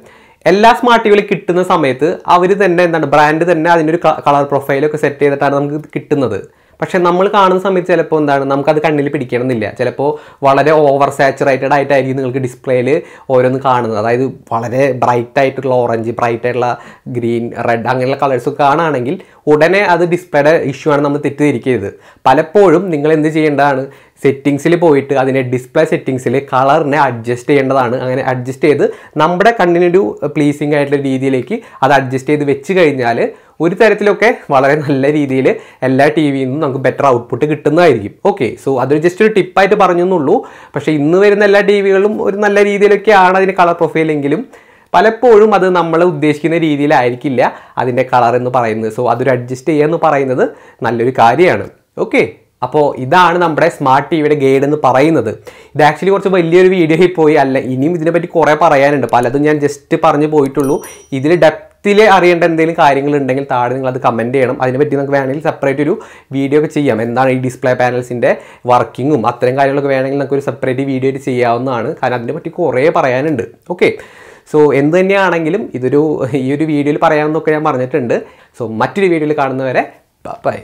എല്ലാ സ്മാർട്ട് ടി വിയിൽ കിട്ടുന്ന സമയത്ത് അവർ തന്നെ എന്താണ് ബ്രാൻഡ് തന്നെ അതിൻ്റെ ഒരു കളർ പ്രൊഫൈലൊക്കെ സെറ്റ് ചെയ്തിട്ടാണ് നമുക്ക് കിട്ടുന്നത് പക്ഷേ നമ്മൾ കാണുന്ന സമയത്ത് ചിലപ്പോൾ എന്താണ് നമുക്കത് കണ്ണിൽ പിടിക്കണമെന്നില്ല ചിലപ്പോൾ വളരെ ഓവർ സാച്ചുറേറ്റഡ് ആയിട്ടായിരിക്കും നിങ്ങൾക്ക് ഡിസ്പ്ലേയിൽ ഓരോന്ന് കാണുന്നത് അതായത് വളരെ ബ്രൈറ്റ് ആയിട്ടുള്ള ഓറഞ്ച് ബ്രൈറ്റ് ആയിട്ടുള്ള ഗ്രീൻ റെഡ് അങ്ങനെയുള്ള കളേഴ്സ് കാണുകയാണെങ്കിൽ ഉടനെ അത് ഡിസ്പ്ലേയുടെ ഇഷ്യൂ ആണ് നമ്മൾ തെറ്റിദ്ധരിക്കരുത് പലപ്പോഴും നിങ്ങൾ എന്ത് ചെയ്യേണ്ടതാണ് സെറ്റിങ്സിൽ പോയിട്ട് അതിനെ ഡിസ്പ്ലേ സെറ്റിങ്സിൽ കളറിനെ അഡ്ജസ്റ്റ് ചെയ്യേണ്ടതാണ് അങ്ങനെ അഡ്ജസ്റ്റ് ചെയ്ത് നമ്മുടെ കണ്ണിനൊരു പ്ലീസിംഗ് ആയിട്ടുള്ള രീതിയിലേക്ക് അത് അഡ്ജസ്റ്റ് ചെയ്ത് വെച്ച് കഴിഞ്ഞാൽ ഒരു തരത്തിലൊക്കെ വളരെ നല്ല രീതിയിൽ എല്ലാ ടി വിയിൽ നിന്നും നമുക്ക് ബെറ്റർ ഔട്ട്പുട്ട് കിട്ടുന്നതായിരിക്കും ഓക്കെ സോ അതൊരു ജസ്റ്റ് ഒരു ടിപ്പായിട്ട് പറഞ്ഞെന്നുള്ളൂ പക്ഷേ ഇന്ന് വരുന്ന എല്ലാ ടി വികളും ഒരു നല്ല രീതിയിലൊക്കെയാണ് അതിന് കളർ പ്രൊഫൈലെങ്കിലും പലപ്പോഴും അത് നമ്മൾ ഉദ്ദേശിക്കുന്ന രീതിയിലായിരിക്കില്ല അതിൻ്റെ കളർ എന്ന് പറയുന്നത് സോ അതൊരു അഡ്ജസ്റ്റ് ചെയ്യുക എന്ന് പറയുന്നത് നല്ലൊരു കാര്യമാണ് ഓക്കെ അപ്പോൾ ഇതാണ് നമ്മുടെ സ്മാർട്ട് ടി വിയുടെ ഗൈഡ് എന്ന് പറയുന്നത് ഇത് ആക്ച്വലി കുറച്ച് വലിയൊരു വീഡിയോയിൽ പോയി അല്ല ഇനിയും ഇതിനെപ്പറ്റി കുറേ പറയാനുണ്ട് പലതും ഞാൻ ജസ്റ്റ് പറഞ്ഞു പോയിട്ടുള്ളൂ ഇതിൽ ഡെപ്തിൽ അറിയേണ്ട എന്തെങ്കിലും കാര്യങ്ങളുണ്ടെങ്കിൽ താഴെ നിങ്ങൾ അത് കമൻറ്റ് ചെയ്യണം അതിനെപ്പറ്റി നമുക്ക് വേണമെങ്കിൽ സെപ്പറേറ്റ് ഒരു വീഡിയോ ഒക്കെ ചെയ്യാം എന്താണ് ഈ ഡിസ്പ്ലേ പാനൽസിൻ്റെ വർക്കിങ്ങും അത്തരം കാര്യങ്ങളൊക്കെ വേണമെങ്കിൽ നമുക്ക് ഒരു സെപ്പറേറ്റ് വീഡിയോ ചെയ്യാവുന്നതാണ് കാരണം അതിനെപ്പറ്റി കുറേ പറയാനുണ്ട് ഓക്കെ സോ എന്ത് തന്നെയാണെങ്കിലും ഇതൊരു ഈ ഒരു വീഡിയോയിൽ പറയാമെന്നൊക്കെ ഞാൻ പറഞ്ഞിട്ടുണ്ട് സോ മറ്റൊരു വീഡിയോയിൽ കാണുന്നവരെ ബൈ